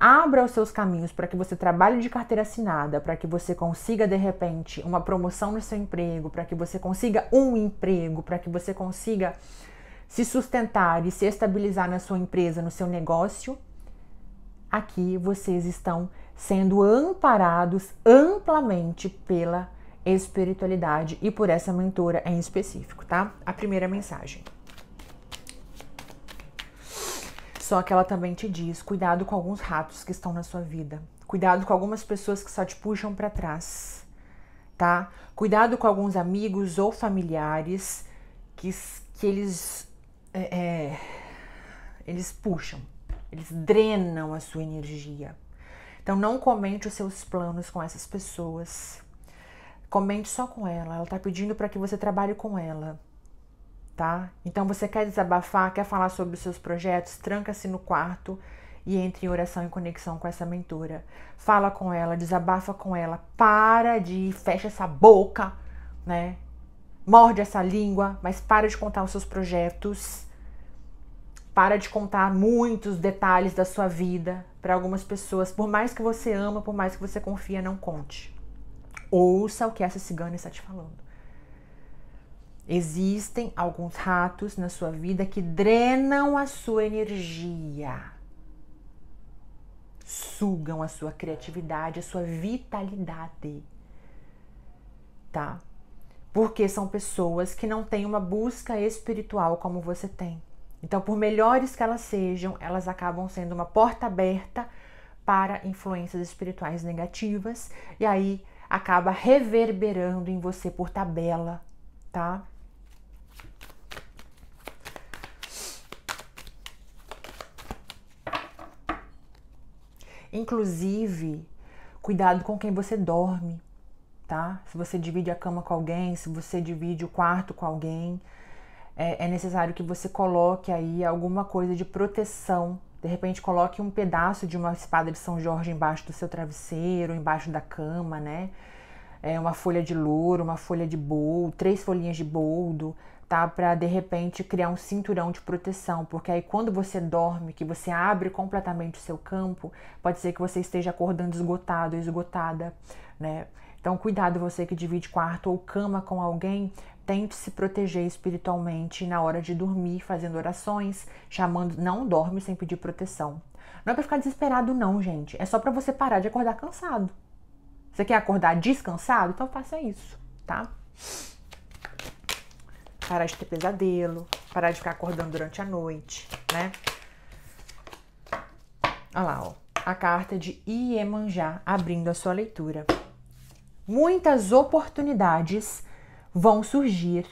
S1: abra os seus caminhos para que você trabalhe de carteira assinada, para que você consiga de repente uma promoção no seu emprego, para que você consiga um emprego, para que você consiga se sustentar e se estabilizar na sua empresa, no seu negócio. Aqui vocês estão sendo amparados amplamente pela espiritualidade e por essa mentora em específico, tá? A primeira mensagem. Só que ela também te diz: cuidado com alguns ratos que estão na sua vida. Cuidado com algumas pessoas que só te puxam para trás, tá? Cuidado com alguns amigos ou familiares que, que eles é, é, eles puxam, eles drenam a sua energia. Então não comente os seus planos com essas pessoas. Comente só com ela. Ela está pedindo para que você trabalhe com ela tá? Então você quer desabafar, quer falar sobre os seus projetos, tranca-se no quarto e entre em oração e conexão com essa mentora. Fala com ela, desabafa com ela, para de fecha essa boca, né? Morde essa língua, mas para de contar os seus projetos. Para de contar muitos detalhes da sua vida para algumas pessoas. Por mais que você ama, por mais que você confia, não conte. Ouça o que essa cigana está te falando. Existem alguns ratos na sua vida que drenam a sua energia, sugam a sua criatividade, a sua vitalidade, tá? Porque são pessoas que não têm uma busca espiritual como você tem. Então, por melhores que elas sejam, elas acabam sendo uma porta aberta para influências espirituais negativas e aí acaba reverberando em você por tabela, tá? Inclusive, cuidado com quem você dorme, tá? Se você divide a cama com alguém, se você divide o quarto com alguém, é, é necessário que você coloque aí alguma coisa de proteção. De repente, coloque um pedaço de uma espada de São Jorge embaixo do seu travesseiro, embaixo da cama, né? É, uma folha de louro, uma folha de boldo, três folhinhas de boldo, tá? Para de repente criar um cinturão de proteção, porque aí quando você dorme, que você abre completamente o seu campo, pode ser que você esteja acordando esgotado, esgotada, né? Então, cuidado você que divide quarto ou cama com alguém, tente se proteger espiritualmente na hora de dormir, fazendo orações, chamando, não dorme sem pedir proteção. Não é para ficar desesperado não, gente, é só para você parar de acordar cansado. Você quer acordar descansado? Então faça isso, tá? parar de ter pesadelo, parar de ficar acordando durante a noite, né? Olha lá, ó, a carta de Iemanjá abrindo a sua leitura. Muitas oportunidades vão surgir,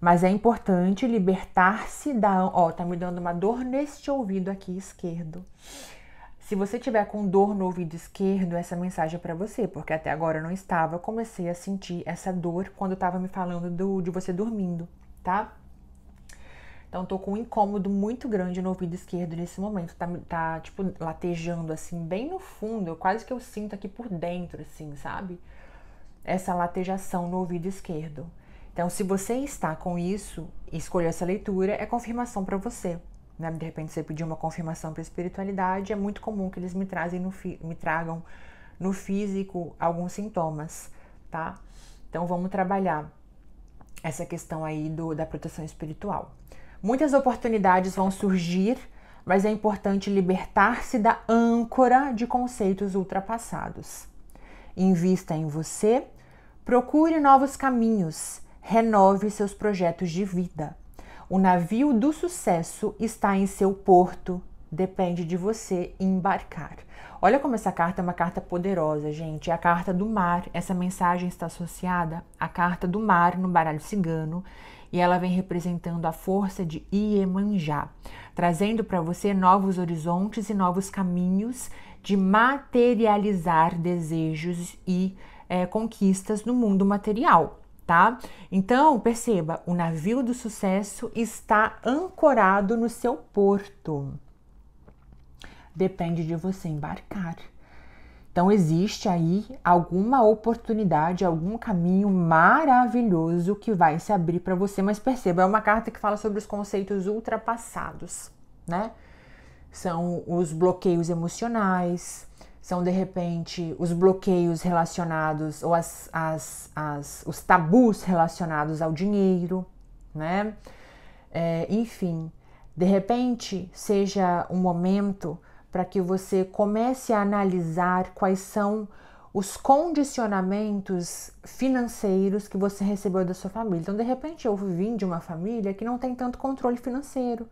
S1: mas é importante libertar-se da. Ó, tá me dando uma dor neste ouvido aqui esquerdo. Se você tiver com dor no ouvido esquerdo, essa mensagem é para você, porque até agora eu não estava, comecei a sentir essa dor quando eu tava me falando do, de você dormindo, tá? Então tô com um incômodo muito grande no ouvido esquerdo nesse momento, tá, tá tipo latejando assim, bem no fundo, quase que eu sinto aqui por dentro, assim, sabe? Essa latejação no ouvido esquerdo. Então, se você está com isso e escolheu essa leitura, é confirmação para você. Né? De repente, você pedir uma confirmação para a espiritualidade, é muito comum que eles me, trazem no me tragam no físico alguns sintomas, tá? Então, vamos trabalhar essa questão aí do, da proteção espiritual. Muitas oportunidades vão surgir, mas é importante libertar-se da âncora de conceitos ultrapassados. Invista em você, procure novos caminhos, renove seus projetos de vida. O navio do sucesso está em seu porto, depende de você embarcar. Olha como essa carta é uma carta poderosa, gente. É a carta do mar. Essa mensagem está associada à carta do mar no baralho cigano e ela vem representando a força de Iemanjá, trazendo para você novos horizontes e novos caminhos de materializar desejos e é, conquistas no mundo material tá? Então, perceba, o navio do sucesso está ancorado no seu porto. Depende de você embarcar. Então, existe aí alguma oportunidade, algum caminho maravilhoso que vai se abrir para você, mas perceba, é uma carta que fala sobre os conceitos ultrapassados, né? São os bloqueios emocionais, são de repente os bloqueios relacionados ou as, as, as, os tabus relacionados ao dinheiro, né? É, enfim, de repente seja um momento para que você comece a analisar quais são os condicionamentos financeiros que você recebeu da sua família. Então, de repente, eu vim de uma família que não tem tanto controle financeiro,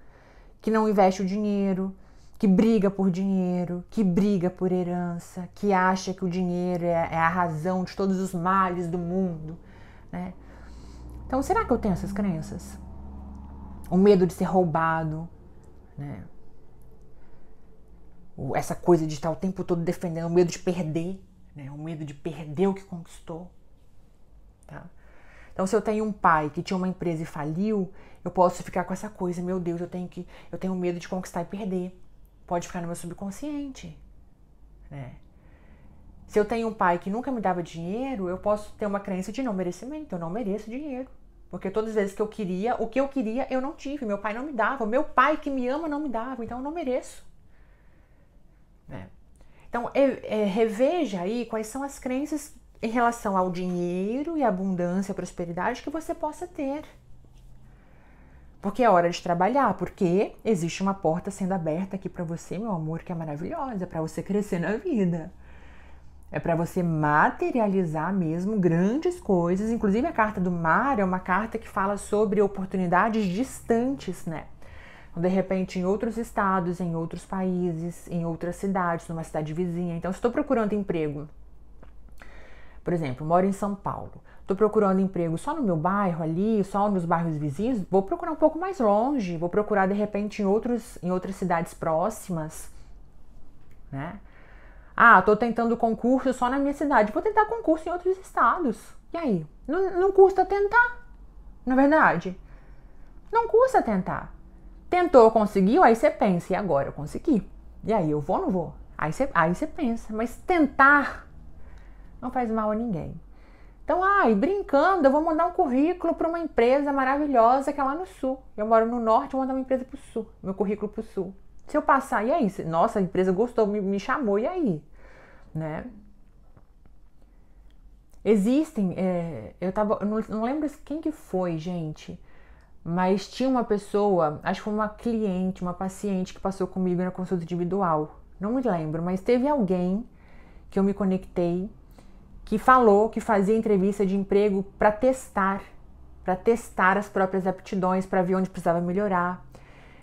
S1: que não investe o dinheiro, que briga por dinheiro, que briga por herança, que acha que o dinheiro é, é a razão de todos os males do mundo, né? Então, será que eu tenho essas crenças? O medo de ser roubado, né? Essa coisa de estar o tempo todo defendendo, o medo de perder, né? O medo de perder o que conquistou, tá? Então, se eu tenho um pai que tinha uma empresa e faliu, eu posso ficar com essa coisa, meu Deus, eu tenho que, eu tenho medo de conquistar e perder. Pode ficar no meu subconsciente, né? Se eu tenho um pai que nunca me dava dinheiro, eu posso ter uma crença de não merecimento, eu não mereço dinheiro. Porque todas as vezes que eu queria, o que eu queria, eu não tive. Meu pai não me dava. Meu pai que me ama não me dava. Então eu não mereço. Né? Então é, é, reveja aí quais são as crenças em relação ao dinheiro e abundância, prosperidade que você possa ter. Porque é hora de trabalhar, porque existe uma porta sendo aberta aqui para você, meu amor, que é maravilhosa, para você crescer na vida. É para você materializar mesmo grandes coisas. Inclusive a carta do mar é uma carta que fala sobre oportunidades distantes, né? Então, de repente, em outros estados, em outros países, em outras cidades, numa cidade vizinha. Então, se estou procurando emprego, por exemplo, moro em São Paulo. Estou procurando emprego só no meu bairro ali, só nos bairros vizinhos, vou procurar um pouco mais longe, vou procurar de repente em, outros, em outras cidades próximas, né? Ah, estou tentando concurso só na minha cidade, vou tentar concurso em outros estados. E aí? Não, não custa tentar, na é verdade. Não custa tentar. Tentou, conseguiu, aí você pensa, e agora eu consegui? E aí eu vou ou não vou? Aí você aí você pensa, mas tentar não faz mal a ninguém. Então, ai, ah, brincando, eu vou mandar um currículo para uma empresa maravilhosa que é lá no sul. Eu moro no norte, vou mandar uma empresa para o sul, meu currículo para o sul. Se eu passar, e aí? Nossa, a empresa gostou, me, me chamou, e aí? Né? Existem, é, eu tava, não, não lembro quem que foi, gente, mas tinha uma pessoa, acho que foi uma cliente, uma paciente que passou comigo na consulta individual. Não me lembro, mas teve alguém que eu me conectei que falou que fazia entrevista de emprego para testar, para testar as próprias aptidões, para ver onde precisava melhorar.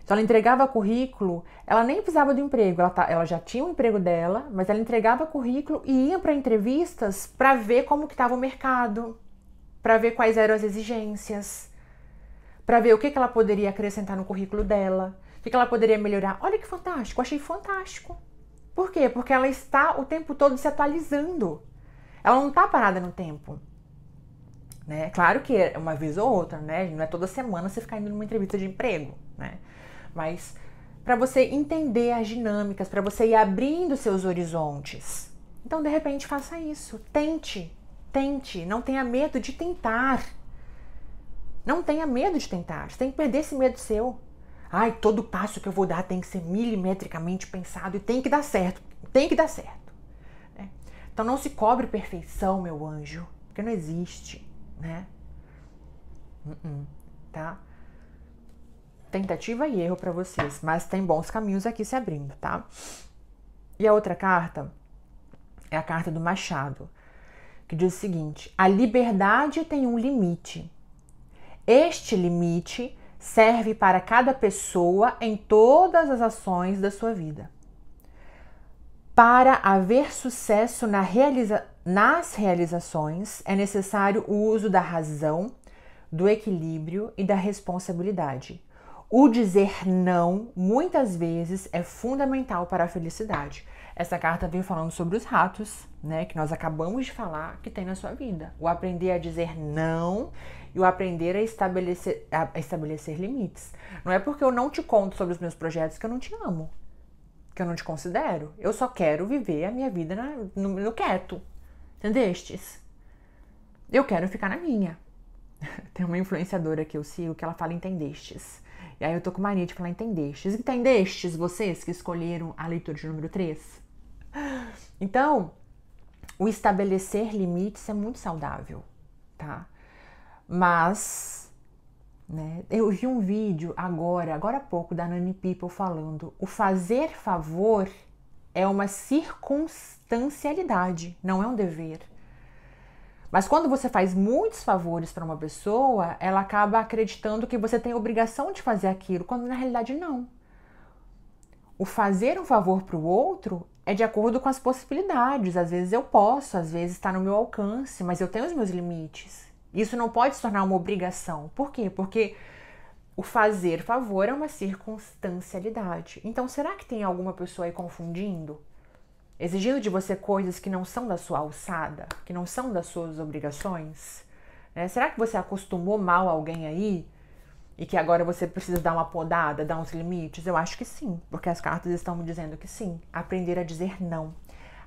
S1: Então ela entregava currículo, ela nem precisava do emprego, ela, tá, ela já tinha o um emprego dela, mas ela entregava currículo e ia para entrevistas para ver como que estava o mercado, para ver quais eram as exigências, para ver o que, que ela poderia acrescentar no currículo dela, o que, que ela poderia melhorar. Olha que fantástico, achei fantástico. Por quê? Porque ela está o tempo todo se atualizando ela não tá parada no tempo. Né? Claro que é uma vez ou outra, né? Não é toda semana você ficar indo numa entrevista de emprego, né? Mas para você entender as dinâmicas, para você ir abrindo seus horizontes. Então, de repente, faça isso. Tente, tente. Não tenha medo de tentar. Não tenha medo de tentar. Você tem que perder esse medo seu. Ai, todo passo que eu vou dar tem que ser milimetricamente pensado e tem que dar certo. Tem que dar certo. Então não se cobre perfeição, meu anjo, porque não existe, né? Uh -uh, tá? Tentativa e erro para vocês, mas tem bons caminhos aqui se abrindo, tá? E a outra carta é a carta do Machado, que diz o seguinte: a liberdade tem um limite. Este limite serve para cada pessoa em todas as ações da sua vida. Para haver sucesso na realiza nas realizações, é necessário o uso da razão, do equilíbrio e da responsabilidade. O dizer não, muitas vezes, é fundamental para a felicidade. Essa carta vem falando sobre os ratos, né? Que nós acabamos de falar que tem na sua vida. O aprender a dizer não e o aprender a estabelecer, a estabelecer limites. Não é porque eu não te conto sobre os meus projetos que eu não te amo que eu não te considero. Eu só quero viver a minha vida na, no, no quieto. Entendestes? Eu quero ficar na minha. Tem uma influenciadora que eu sigo que ela fala entendestes. E aí eu tô com mania de falar entendestes. Entendestes vocês que escolheram a leitura de número 3? Então, o estabelecer limites é muito saudável, tá? Mas né? Eu vi um vídeo agora, agora há pouco, da Nani People falando: o fazer favor é uma circunstancialidade, não é um dever. Mas quando você faz muitos favores para uma pessoa, ela acaba acreditando que você tem obrigação de fazer aquilo, quando na realidade não. O fazer um favor para o outro é de acordo com as possibilidades. Às vezes eu posso, às vezes está no meu alcance, mas eu tenho os meus limites. Isso não pode se tornar uma obrigação. Por quê? Porque o fazer favor é uma circunstancialidade. Então, será que tem alguma pessoa aí confundindo? Exigindo de você coisas que não são da sua alçada, que não são das suas obrigações? Né? Será que você acostumou mal alguém aí? E que agora você precisa dar uma podada, dar uns limites? Eu acho que sim, porque as cartas estão me dizendo que sim. Aprender a dizer não.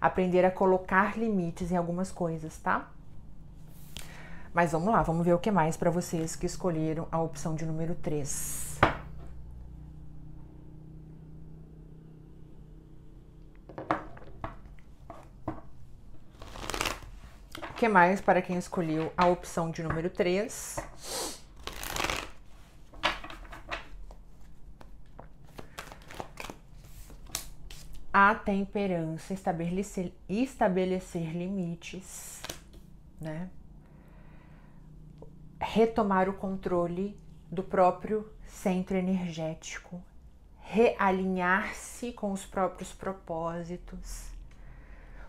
S1: Aprender a colocar limites em algumas coisas, tá? Mas vamos lá, vamos ver o que mais para vocês que escolheram a opção de número 3. O que mais para quem escolheu a opção de número 3? A temperança, estabelecer, estabelecer limites, né? retomar o controle do próprio centro energético, realinhar-se com os próprios propósitos,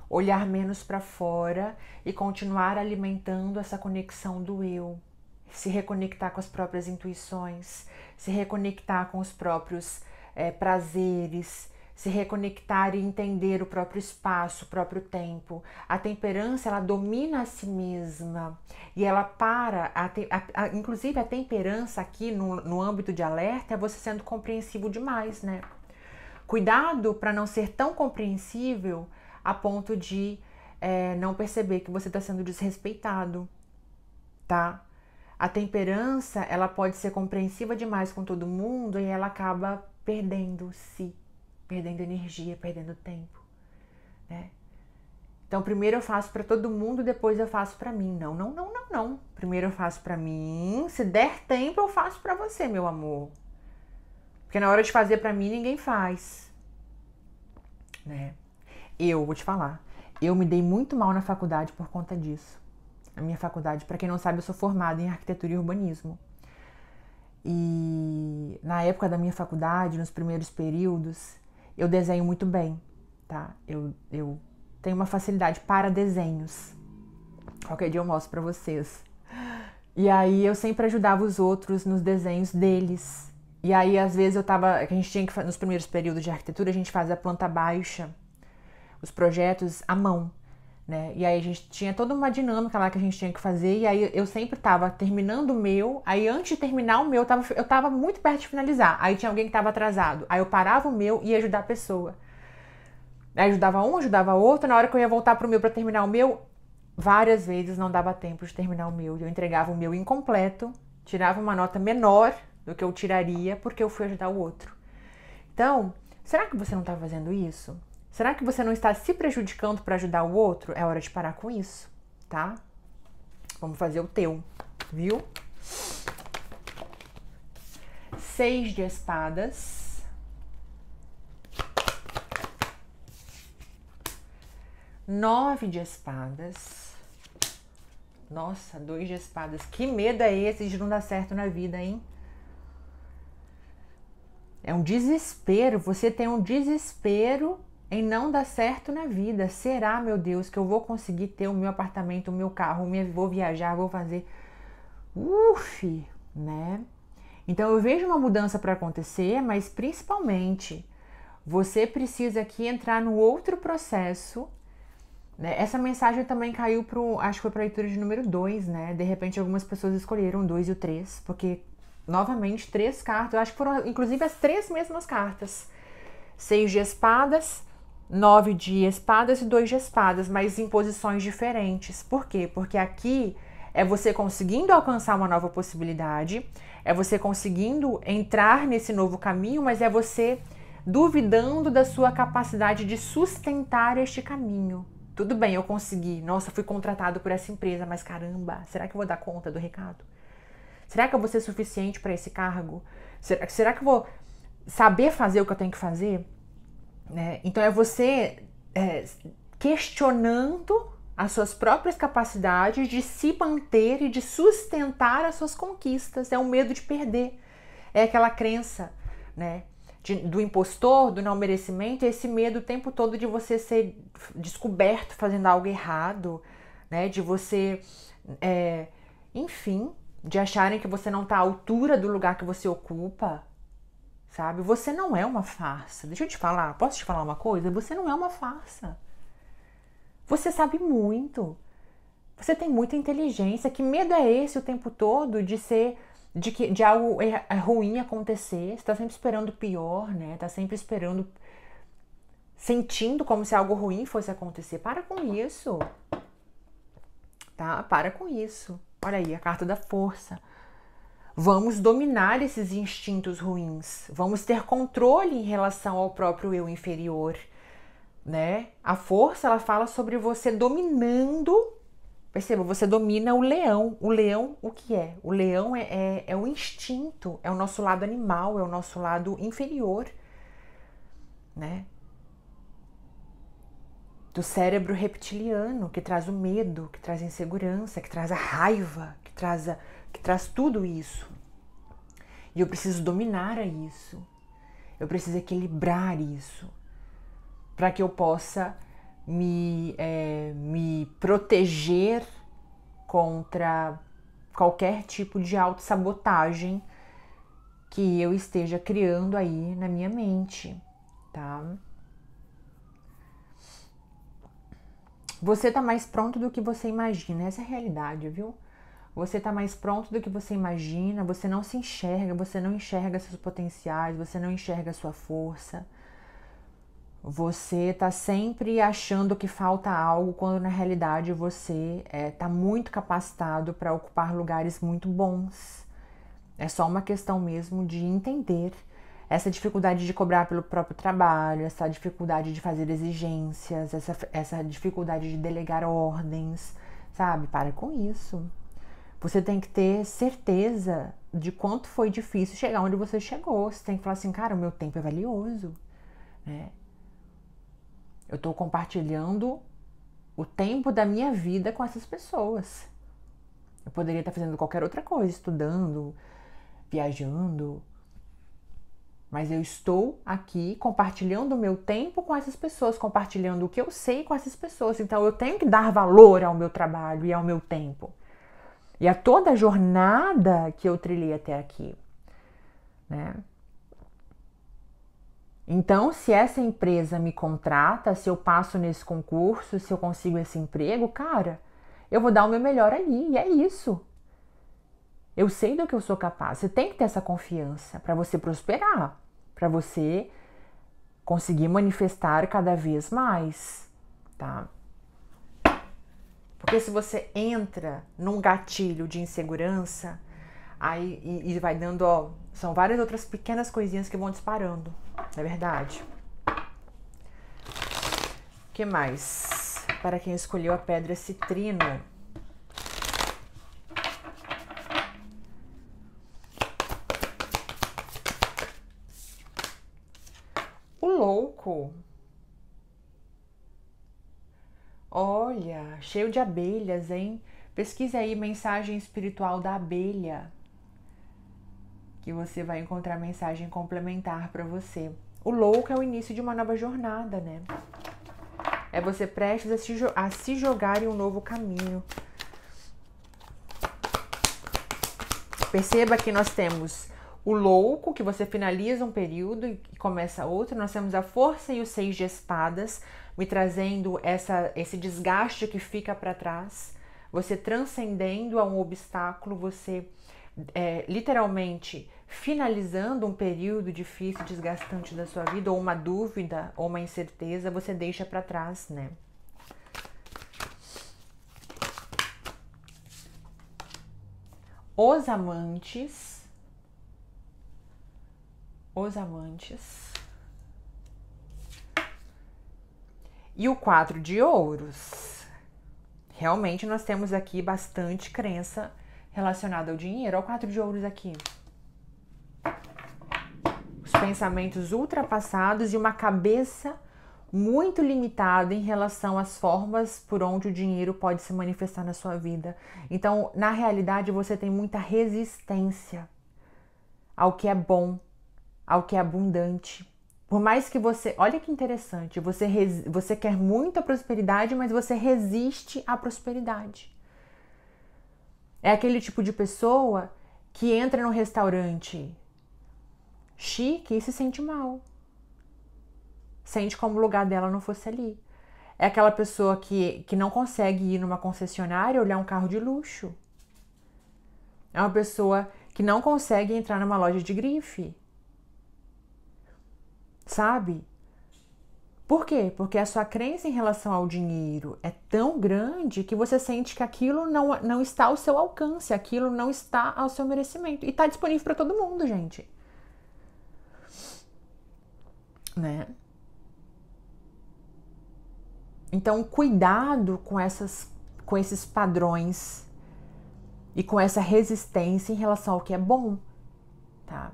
S1: olhar menos para fora e continuar alimentando essa conexão do eu, se reconectar com as próprias intuições, se reconectar com os próprios é, prazeres, se reconectar e entender o próprio espaço, o próprio tempo. A temperança, ela domina a si mesma e ela para, a a, a, inclusive a temperança aqui no, no âmbito de alerta é você sendo compreensivo demais, né? Cuidado para não ser tão compreensível a ponto de é, não perceber que você está sendo desrespeitado, tá? A temperança, ela pode ser compreensiva demais com todo mundo e ela acaba perdendo-se perdendo energia, perdendo tempo, né? Então, primeiro eu faço para todo mundo, depois eu faço para mim. Não, não, não, não, não. Primeiro eu faço para mim, se der tempo eu faço para você, meu amor. Porque na hora de fazer para mim ninguém faz, né? Eu vou te falar, eu me dei muito mal na faculdade por conta disso. A minha faculdade, para quem não sabe, eu sou formada em arquitetura e urbanismo. E na época da minha faculdade, nos primeiros períodos, eu desenho muito bem, tá? Eu, eu tenho uma facilidade para desenhos. Qualquer dia eu mostro para vocês. E aí eu sempre ajudava os outros nos desenhos deles. E aí às vezes eu tava, a gente tinha que nos primeiros períodos de arquitetura, a gente fazia a planta baixa, os projetos à mão. Né? E aí a gente tinha toda uma dinâmica lá que a gente tinha que fazer, e aí eu sempre tava terminando o meu, aí antes de terminar o meu, eu tava, eu tava muito perto de finalizar. Aí tinha alguém que tava atrasado. Aí eu parava o meu e ia ajudar a pessoa. Aí ajudava um, ajudava outro, na hora que eu ia voltar pro meu para terminar o meu, várias vezes não dava tempo de terminar o meu. Eu entregava o meu incompleto, tirava uma nota menor do que eu tiraria, porque eu fui ajudar o outro. Então, será que você não tá fazendo isso? Será que você não está se prejudicando para ajudar o outro? É hora de parar com isso, tá? Vamos fazer o teu, viu? Seis de espadas. Nove de espadas. Nossa, dois de espadas. Que medo é esse de não dar certo na vida, hein? É um desespero. Você tem um desespero em não dar certo na vida. Será, meu Deus, que eu vou conseguir ter o meu apartamento, o meu carro, vou viajar, vou fazer. Uf, né? Então eu vejo uma mudança para acontecer, mas principalmente você precisa aqui entrar no outro processo. Né? Essa mensagem também caiu para acho que foi para leitura de número 2, né? De repente algumas pessoas escolheram 2 e o 3, porque novamente três cartas, eu acho que foram inclusive as três mesmas cartas. Seis de espadas, nove de espadas e dois de espadas, mas em posições diferentes. Por quê? Porque aqui é você conseguindo alcançar uma nova possibilidade, é você conseguindo entrar nesse novo caminho, mas é você duvidando da sua capacidade de sustentar este caminho. Tudo bem, eu consegui. Nossa, fui contratado por essa empresa, mas caramba, será que eu vou dar conta do recado? Será que eu vou ser suficiente para esse cargo? Será, será que eu vou saber fazer o que eu tenho que fazer? Né? Então é você é, questionando as suas próprias capacidades de se manter e de sustentar as suas conquistas. É o um medo de perder. É aquela crença, né? De, do impostor, do não merecimento, esse medo o tempo todo de você ser descoberto fazendo algo errado, né? De você, é, enfim, de acharem que você não está à altura do lugar que você ocupa, sabe? Você não é uma farsa. Deixa eu te falar, posso te falar uma coisa? Você não é uma farsa. Você sabe muito. Você tem muita inteligência. Que medo é esse o tempo todo de ser de que de algo é, ruim acontecer? Você está sempre esperando o pior, né? Tá sempre esperando sentindo como se algo ruim fosse acontecer. Para com isso. Tá? Para com isso. Olha aí a carta da força. Vamos dominar esses instintos ruins, vamos ter controle em relação ao próprio eu inferior, né? A força ela fala sobre você dominando. Perceba, você domina o leão. O leão, o que é? O leão é, é, é o instinto, é o nosso lado animal, é o nosso lado inferior, né? do cérebro reptiliano, que traz o medo, que traz a insegurança, que traz a raiva, que traz a, que traz tudo isso. E eu preciso dominar isso. Eu preciso equilibrar isso para que eu possa me, é, me proteger contra qualquer tipo de autossabotagem que eu esteja criando aí na minha mente, tá? Você tá mais pronto do que você imagina, essa é a realidade, viu? Você está mais pronto do que você imagina, você não se enxerga, você não enxerga seus potenciais, você não enxerga sua força. Você está sempre achando que falta algo, quando na realidade você está é, tá muito capacitado para ocupar lugares muito bons. É só uma questão mesmo de entender essa dificuldade de cobrar pelo próprio trabalho, essa dificuldade de fazer exigências, essa, essa dificuldade de delegar ordens, sabe? Para com isso. Você tem que ter certeza de quanto foi difícil chegar onde você chegou. Você tem que falar assim, cara, o meu tempo é valioso, né? Eu estou compartilhando o tempo da minha vida com essas pessoas. Eu poderia estar fazendo qualquer outra coisa, estudando, viajando, mas eu estou aqui compartilhando o meu tempo com essas pessoas, compartilhando o que eu sei com essas pessoas. Então eu tenho que dar valor ao meu trabalho e ao meu tempo e a toda a jornada que eu trilhei até aqui, né? Então, se essa empresa me contrata, se eu passo nesse concurso, se eu consigo esse emprego, cara, eu vou dar o meu melhor ali, e é isso. Eu sei do que eu sou capaz. Você tem que ter essa confiança para você prosperar, para você conseguir manifestar cada vez mais, tá? Porque se você entra num gatilho de insegurança, aí e, e vai dando, ó, são várias outras pequenas coisinhas que vão disparando, não é verdade? O que mais? Para quem escolheu a pedra citrino. O louco Olha, cheio de abelhas, hein? Pesquise aí mensagem espiritual da abelha, que você vai encontrar mensagem complementar para você. O louco é o início de uma nova jornada, né? É você prestes a se, a se jogar em um novo caminho. Perceba que nós temos o louco, que você finaliza um período e começa outro. Nós temos a força e os seis de espadas me trazendo essa, esse desgaste que fica para trás, você transcendendo a um obstáculo, você é, literalmente finalizando um período difícil, desgastante da sua vida, ou uma dúvida, ou uma incerteza, você deixa para trás, né? Os amantes. Os amantes. E o 4 de ouros. Realmente nós temos aqui bastante crença relacionada ao dinheiro. Olha o 4 de ouros aqui. Os pensamentos ultrapassados e uma cabeça muito limitada em relação às formas por onde o dinheiro pode se manifestar na sua vida. Então, na realidade, você tem muita resistência ao que é bom, ao que é abundante, por mais que você, olha que interessante, você, res, você quer muita prosperidade, mas você resiste à prosperidade. É aquele tipo de pessoa que entra num restaurante chique e se sente mal. Sente como o lugar dela não fosse ali. É aquela pessoa que, que não consegue ir numa concessionária olhar um carro de luxo. É uma pessoa que não consegue entrar numa loja de grife sabe? Por quê? Porque a sua crença em relação ao dinheiro é tão grande que você sente que aquilo não, não está ao seu alcance, aquilo não está ao seu merecimento. E está disponível para todo mundo, gente. Né? Então, cuidado com, essas, com esses padrões e com essa resistência em relação ao que é bom, tá?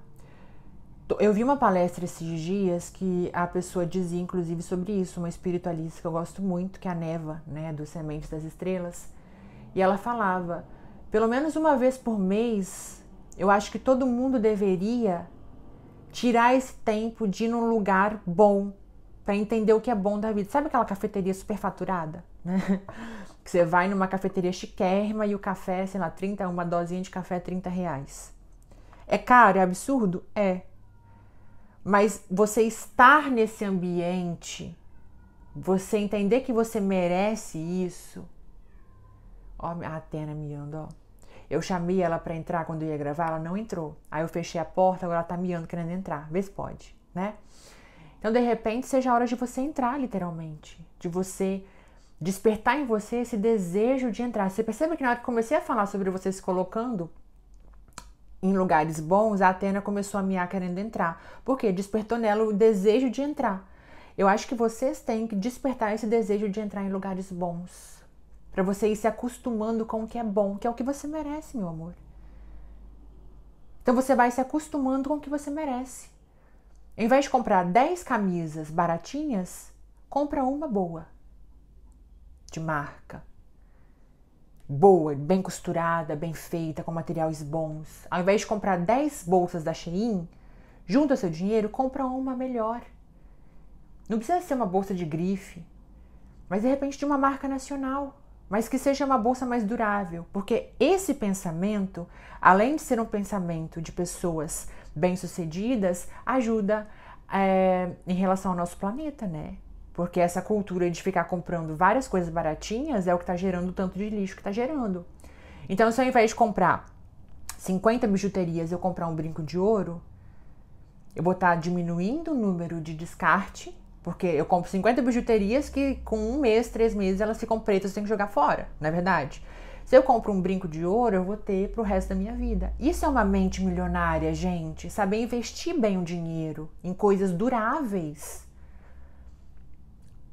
S1: Eu vi uma palestra esses dias que a pessoa dizia, inclusive, sobre isso, uma espiritualista que eu gosto muito, que é a Neva, né, do Sementes das Estrelas, e ela falava: pelo menos uma vez por mês, eu acho que todo mundo deveria tirar esse tempo de ir num lugar bom para entender o que é bom da vida. Sabe aquela cafeteria superfaturada, né? Que você vai numa cafeteria chiquérrima e o café, sei lá, 30, uma dosinha de café é 30 reais. É caro, é absurdo? É. Mas você estar nesse ambiente, você entender que você merece isso. Ó, a Atena miando, ó. Eu chamei ela para entrar quando eu ia gravar, ela não entrou. Aí eu fechei a porta, agora ela tá miando querendo entrar. Vê se pode, né? Então, de repente, seja a hora de você entrar, literalmente. De você despertar em você esse desejo de entrar. Você percebe que na hora que comecei a falar sobre você se colocando, em lugares bons, a Atena começou a miar querendo entrar, porque despertou nela o desejo de entrar. Eu acho que vocês têm que despertar esse desejo de entrar em lugares bons, para você ir se acostumando com o que é bom, que é o que você merece, meu amor. Então você vai se acostumando com o que você merece. Em vez de comprar 10 camisas baratinhas, compra uma boa de marca boa, bem costurada, bem feita, com materiais bons. Ao invés de comprar 10 bolsas da Shein, junta seu dinheiro, compra uma melhor. Não precisa ser uma bolsa de grife, mas de repente de uma marca nacional, mas que seja uma bolsa mais durável, porque esse pensamento, além de ser um pensamento de pessoas bem-sucedidas, ajuda é, em relação ao nosso planeta, né? Porque essa cultura de ficar comprando várias coisas baratinhas é o que está gerando o tanto de lixo que está gerando. Então, se ao invés de comprar 50 bijuterias, eu comprar um brinco de ouro, eu vou estar tá diminuindo o número de descarte, porque eu compro 50 bijuterias que com um mês, três meses, elas ficam pretas, eu tenho que jogar fora, não é verdade? Se eu compro um brinco de ouro, eu vou ter para o resto da minha vida. Isso é uma mente milionária, gente. Saber investir bem o dinheiro em coisas duráveis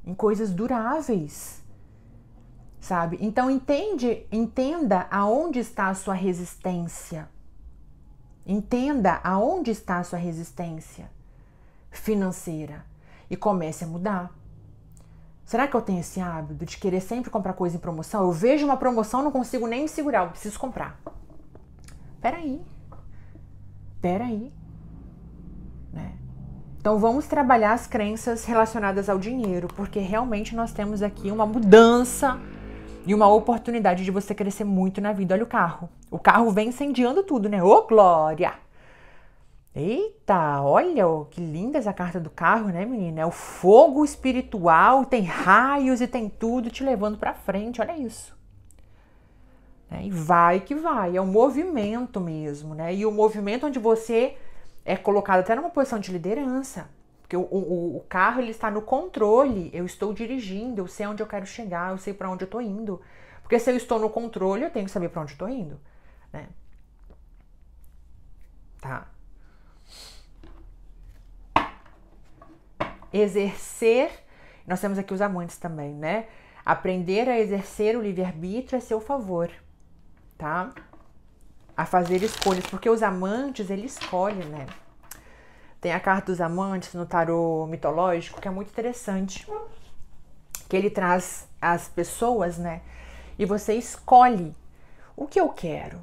S1: em coisas duráveis. Sabe? Então entende, entenda aonde está a sua resistência. Entenda aonde está a sua resistência financeira e comece a mudar. Será que eu tenho esse hábito de querer sempre comprar coisa em promoção? Eu vejo uma promoção, não consigo nem me segurar, eu preciso comprar. Peraí. Peraí. Né? Então vamos trabalhar as crenças relacionadas ao dinheiro, porque realmente nós temos aqui uma mudança e uma oportunidade de você crescer muito na vida. Olha o carro. O carro vem incendiando tudo, né? Ô, oh, glória! Eita, olha que linda essa carta do carro, né, menina? É o fogo espiritual, tem raios e tem tudo te levando para frente, olha isso. Né? E vai que vai, é um movimento mesmo, né? E o um movimento onde você é colocado até numa posição de liderança, porque o, o, o carro ele está no controle, eu estou dirigindo, eu sei onde eu quero chegar, eu sei para onde eu estou indo. Porque se eu estou no controle, eu tenho que saber para onde eu estou indo, né? Tá. Exercer, nós temos aqui os amantes também, né? Aprender a exercer o livre-arbítrio a seu favor, tá? a fazer escolhas, porque os amantes, ele escolhe, né? Tem a carta dos amantes no tarô mitológico, que é muito interessante, que ele traz as pessoas, né? E você escolhe o que eu quero.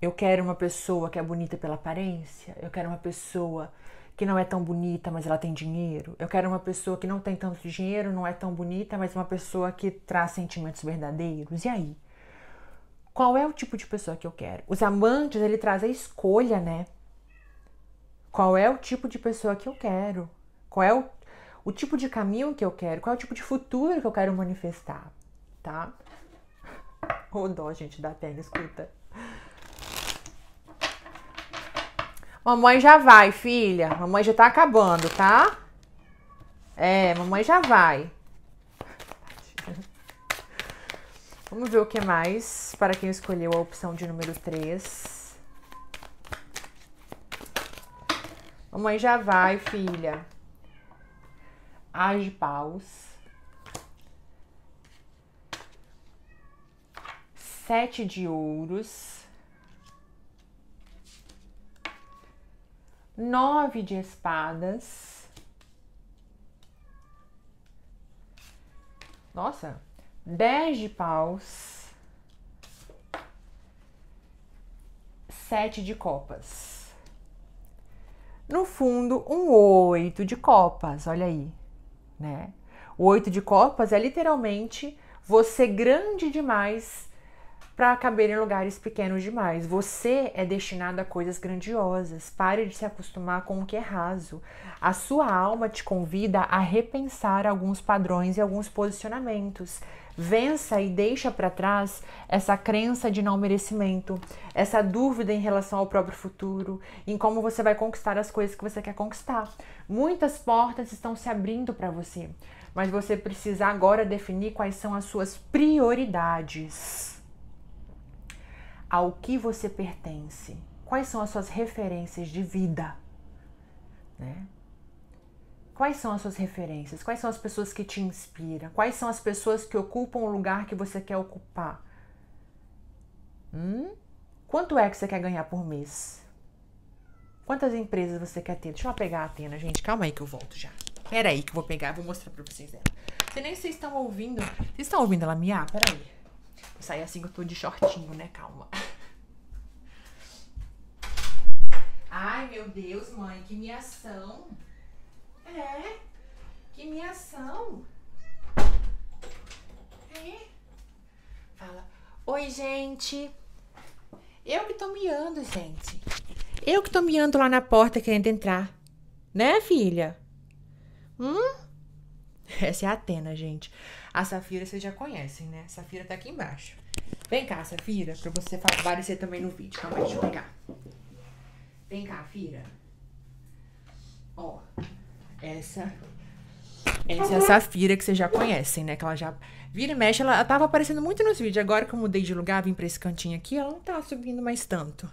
S1: Eu quero uma pessoa que é bonita pela aparência, eu quero uma pessoa que não é tão bonita, mas ela tem dinheiro. Eu quero uma pessoa que não tem tanto dinheiro, não é tão bonita, mas uma pessoa que traz sentimentos verdadeiros. E aí? Qual é o tipo de pessoa que eu quero? Os amantes, ele traz a escolha, né? Qual é o tipo de pessoa que eu quero? Qual é o, o tipo de caminho que eu quero? Qual é o tipo de futuro que eu quero manifestar? Tá? O dó, gente, da tela, escuta. Mamãe já vai, filha. Mamãe já tá acabando, tá? É, mamãe já vai. Vamos ver o que mais para quem escolheu a opção de número 3. Mamãe já vai, filha. As paus. Sete de ouros. Nove de espadas. Nossa, 10 de paus, 7 de copas. No fundo, um 8 de copas, olha aí, né? O 8 de copas é literalmente você grande demais para caber em lugares pequenos demais. Você é destinado a coisas grandiosas. Pare de se acostumar com o que é raso. A sua alma te convida a repensar alguns padrões e alguns posicionamentos. Vença e deixa para trás essa crença de não merecimento, essa dúvida em relação ao próprio futuro, em como você vai conquistar as coisas que você quer conquistar. Muitas portas estão se abrindo para você, mas você precisa agora definir quais são as suas prioridades. Ao que você pertence? Quais são as suas referências de vida? Né? Quais são as suas referências? Quais são as pessoas que te inspiram? Quais são as pessoas que ocupam o lugar que você quer ocupar? Hum? Quanto é que você quer ganhar por mês? Quantas empresas você quer ter? Deixa eu pegar a Atena, gente. Calma aí que eu volto já. Pera aí que eu vou pegar, vou mostrar pra vocês ela. Se nem vocês estão ouvindo. Vocês estão ouvindo ela miar? Pera aí. Vou sair assim que eu tô de shortinho, né? Calma. Ai, meu Deus, mãe, que miação. É. Que miação. É. Fala. Oi, gente. Eu que tô miando, gente. Eu que tô miando lá na porta querendo entrar. Né, filha? Hum? Essa é a Atena, gente. A Safira vocês já conhecem, né? A Safira tá aqui embaixo, Vem cá, Safira, pra você aparecer também no vídeo. Calma aí, deixa eu pegar. Vem cá, Fira. Ó, essa. Essa é, é a Safira que vocês já conhecem, né? Que ela já vira e mexe. Ela, tava aparecendo muito nos vídeos. Agora que eu mudei de lugar, vim pra esse cantinho aqui, ela não tá subindo mais tanto.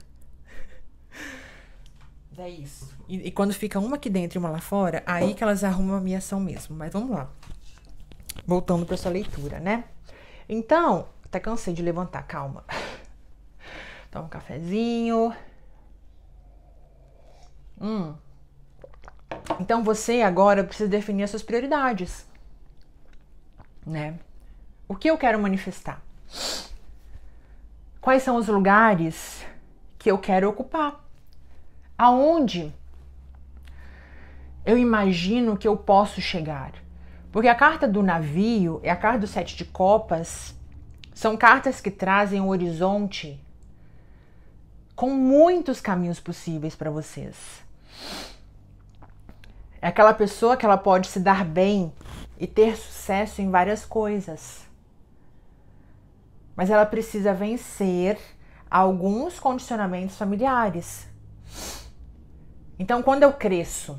S1: É isso. E, e, quando fica uma aqui dentro e uma lá fora, aí que elas arrumam a minha ação mesmo. Mas vamos lá. Voltando pra sua leitura, né? Então, até cansei de levantar, calma. Toma um cafezinho. Hum. Então você agora precisa definir as suas prioridades, né? O que eu quero manifestar? Quais são os lugares que eu quero ocupar? Aonde eu imagino que eu posso chegar? Porque a carta do navio e a carta do sete de copas são cartas que trazem um horizonte com muitos caminhos possíveis para vocês. É aquela pessoa que ela pode se dar bem e ter sucesso em várias coisas. Mas ela precisa vencer alguns condicionamentos familiares. Então, quando eu cresço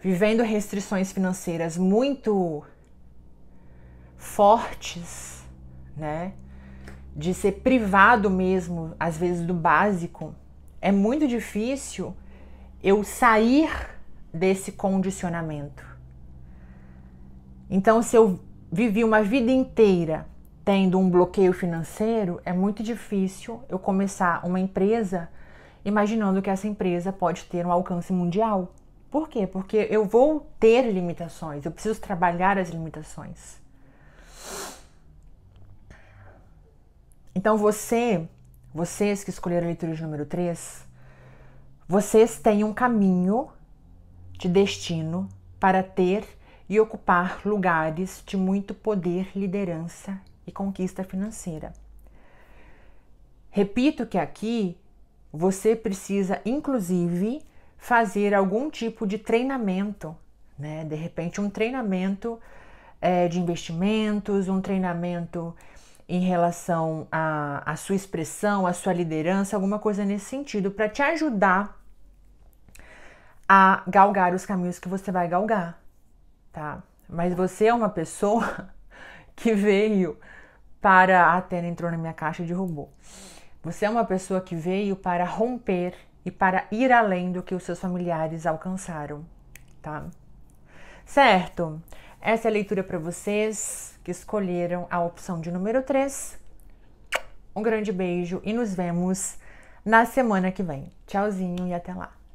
S1: vivendo restrições financeiras muito fortes, né? De ser privado mesmo, às vezes, do básico, é muito difícil eu sair desse condicionamento. Então, se eu vivi uma vida inteira tendo um bloqueio financeiro, é muito difícil eu começar uma empresa imaginando que essa empresa pode ter um alcance mundial. Por quê? Porque eu vou ter limitações, eu preciso trabalhar as limitações. Então você, vocês que escolheram a leitura de número 3, vocês têm um caminho de destino para ter e ocupar lugares de muito poder, liderança e conquista financeira. Repito que aqui você precisa, inclusive, fazer algum tipo de treinamento, né? De repente, um treinamento é, de investimentos, um treinamento em relação à sua expressão, à sua liderança, alguma coisa nesse sentido, para te ajudar a galgar os caminhos que você vai galgar, tá? Mas você é uma pessoa que veio para. A Atena entrou na minha caixa de robô. Você é uma pessoa que veio para romper e para ir além do que os seus familiares alcançaram, tá? Certo? Essa é a leitura para vocês que escolheram a opção de número 3. Um grande beijo e nos vemos na semana que vem. Tchauzinho e até lá.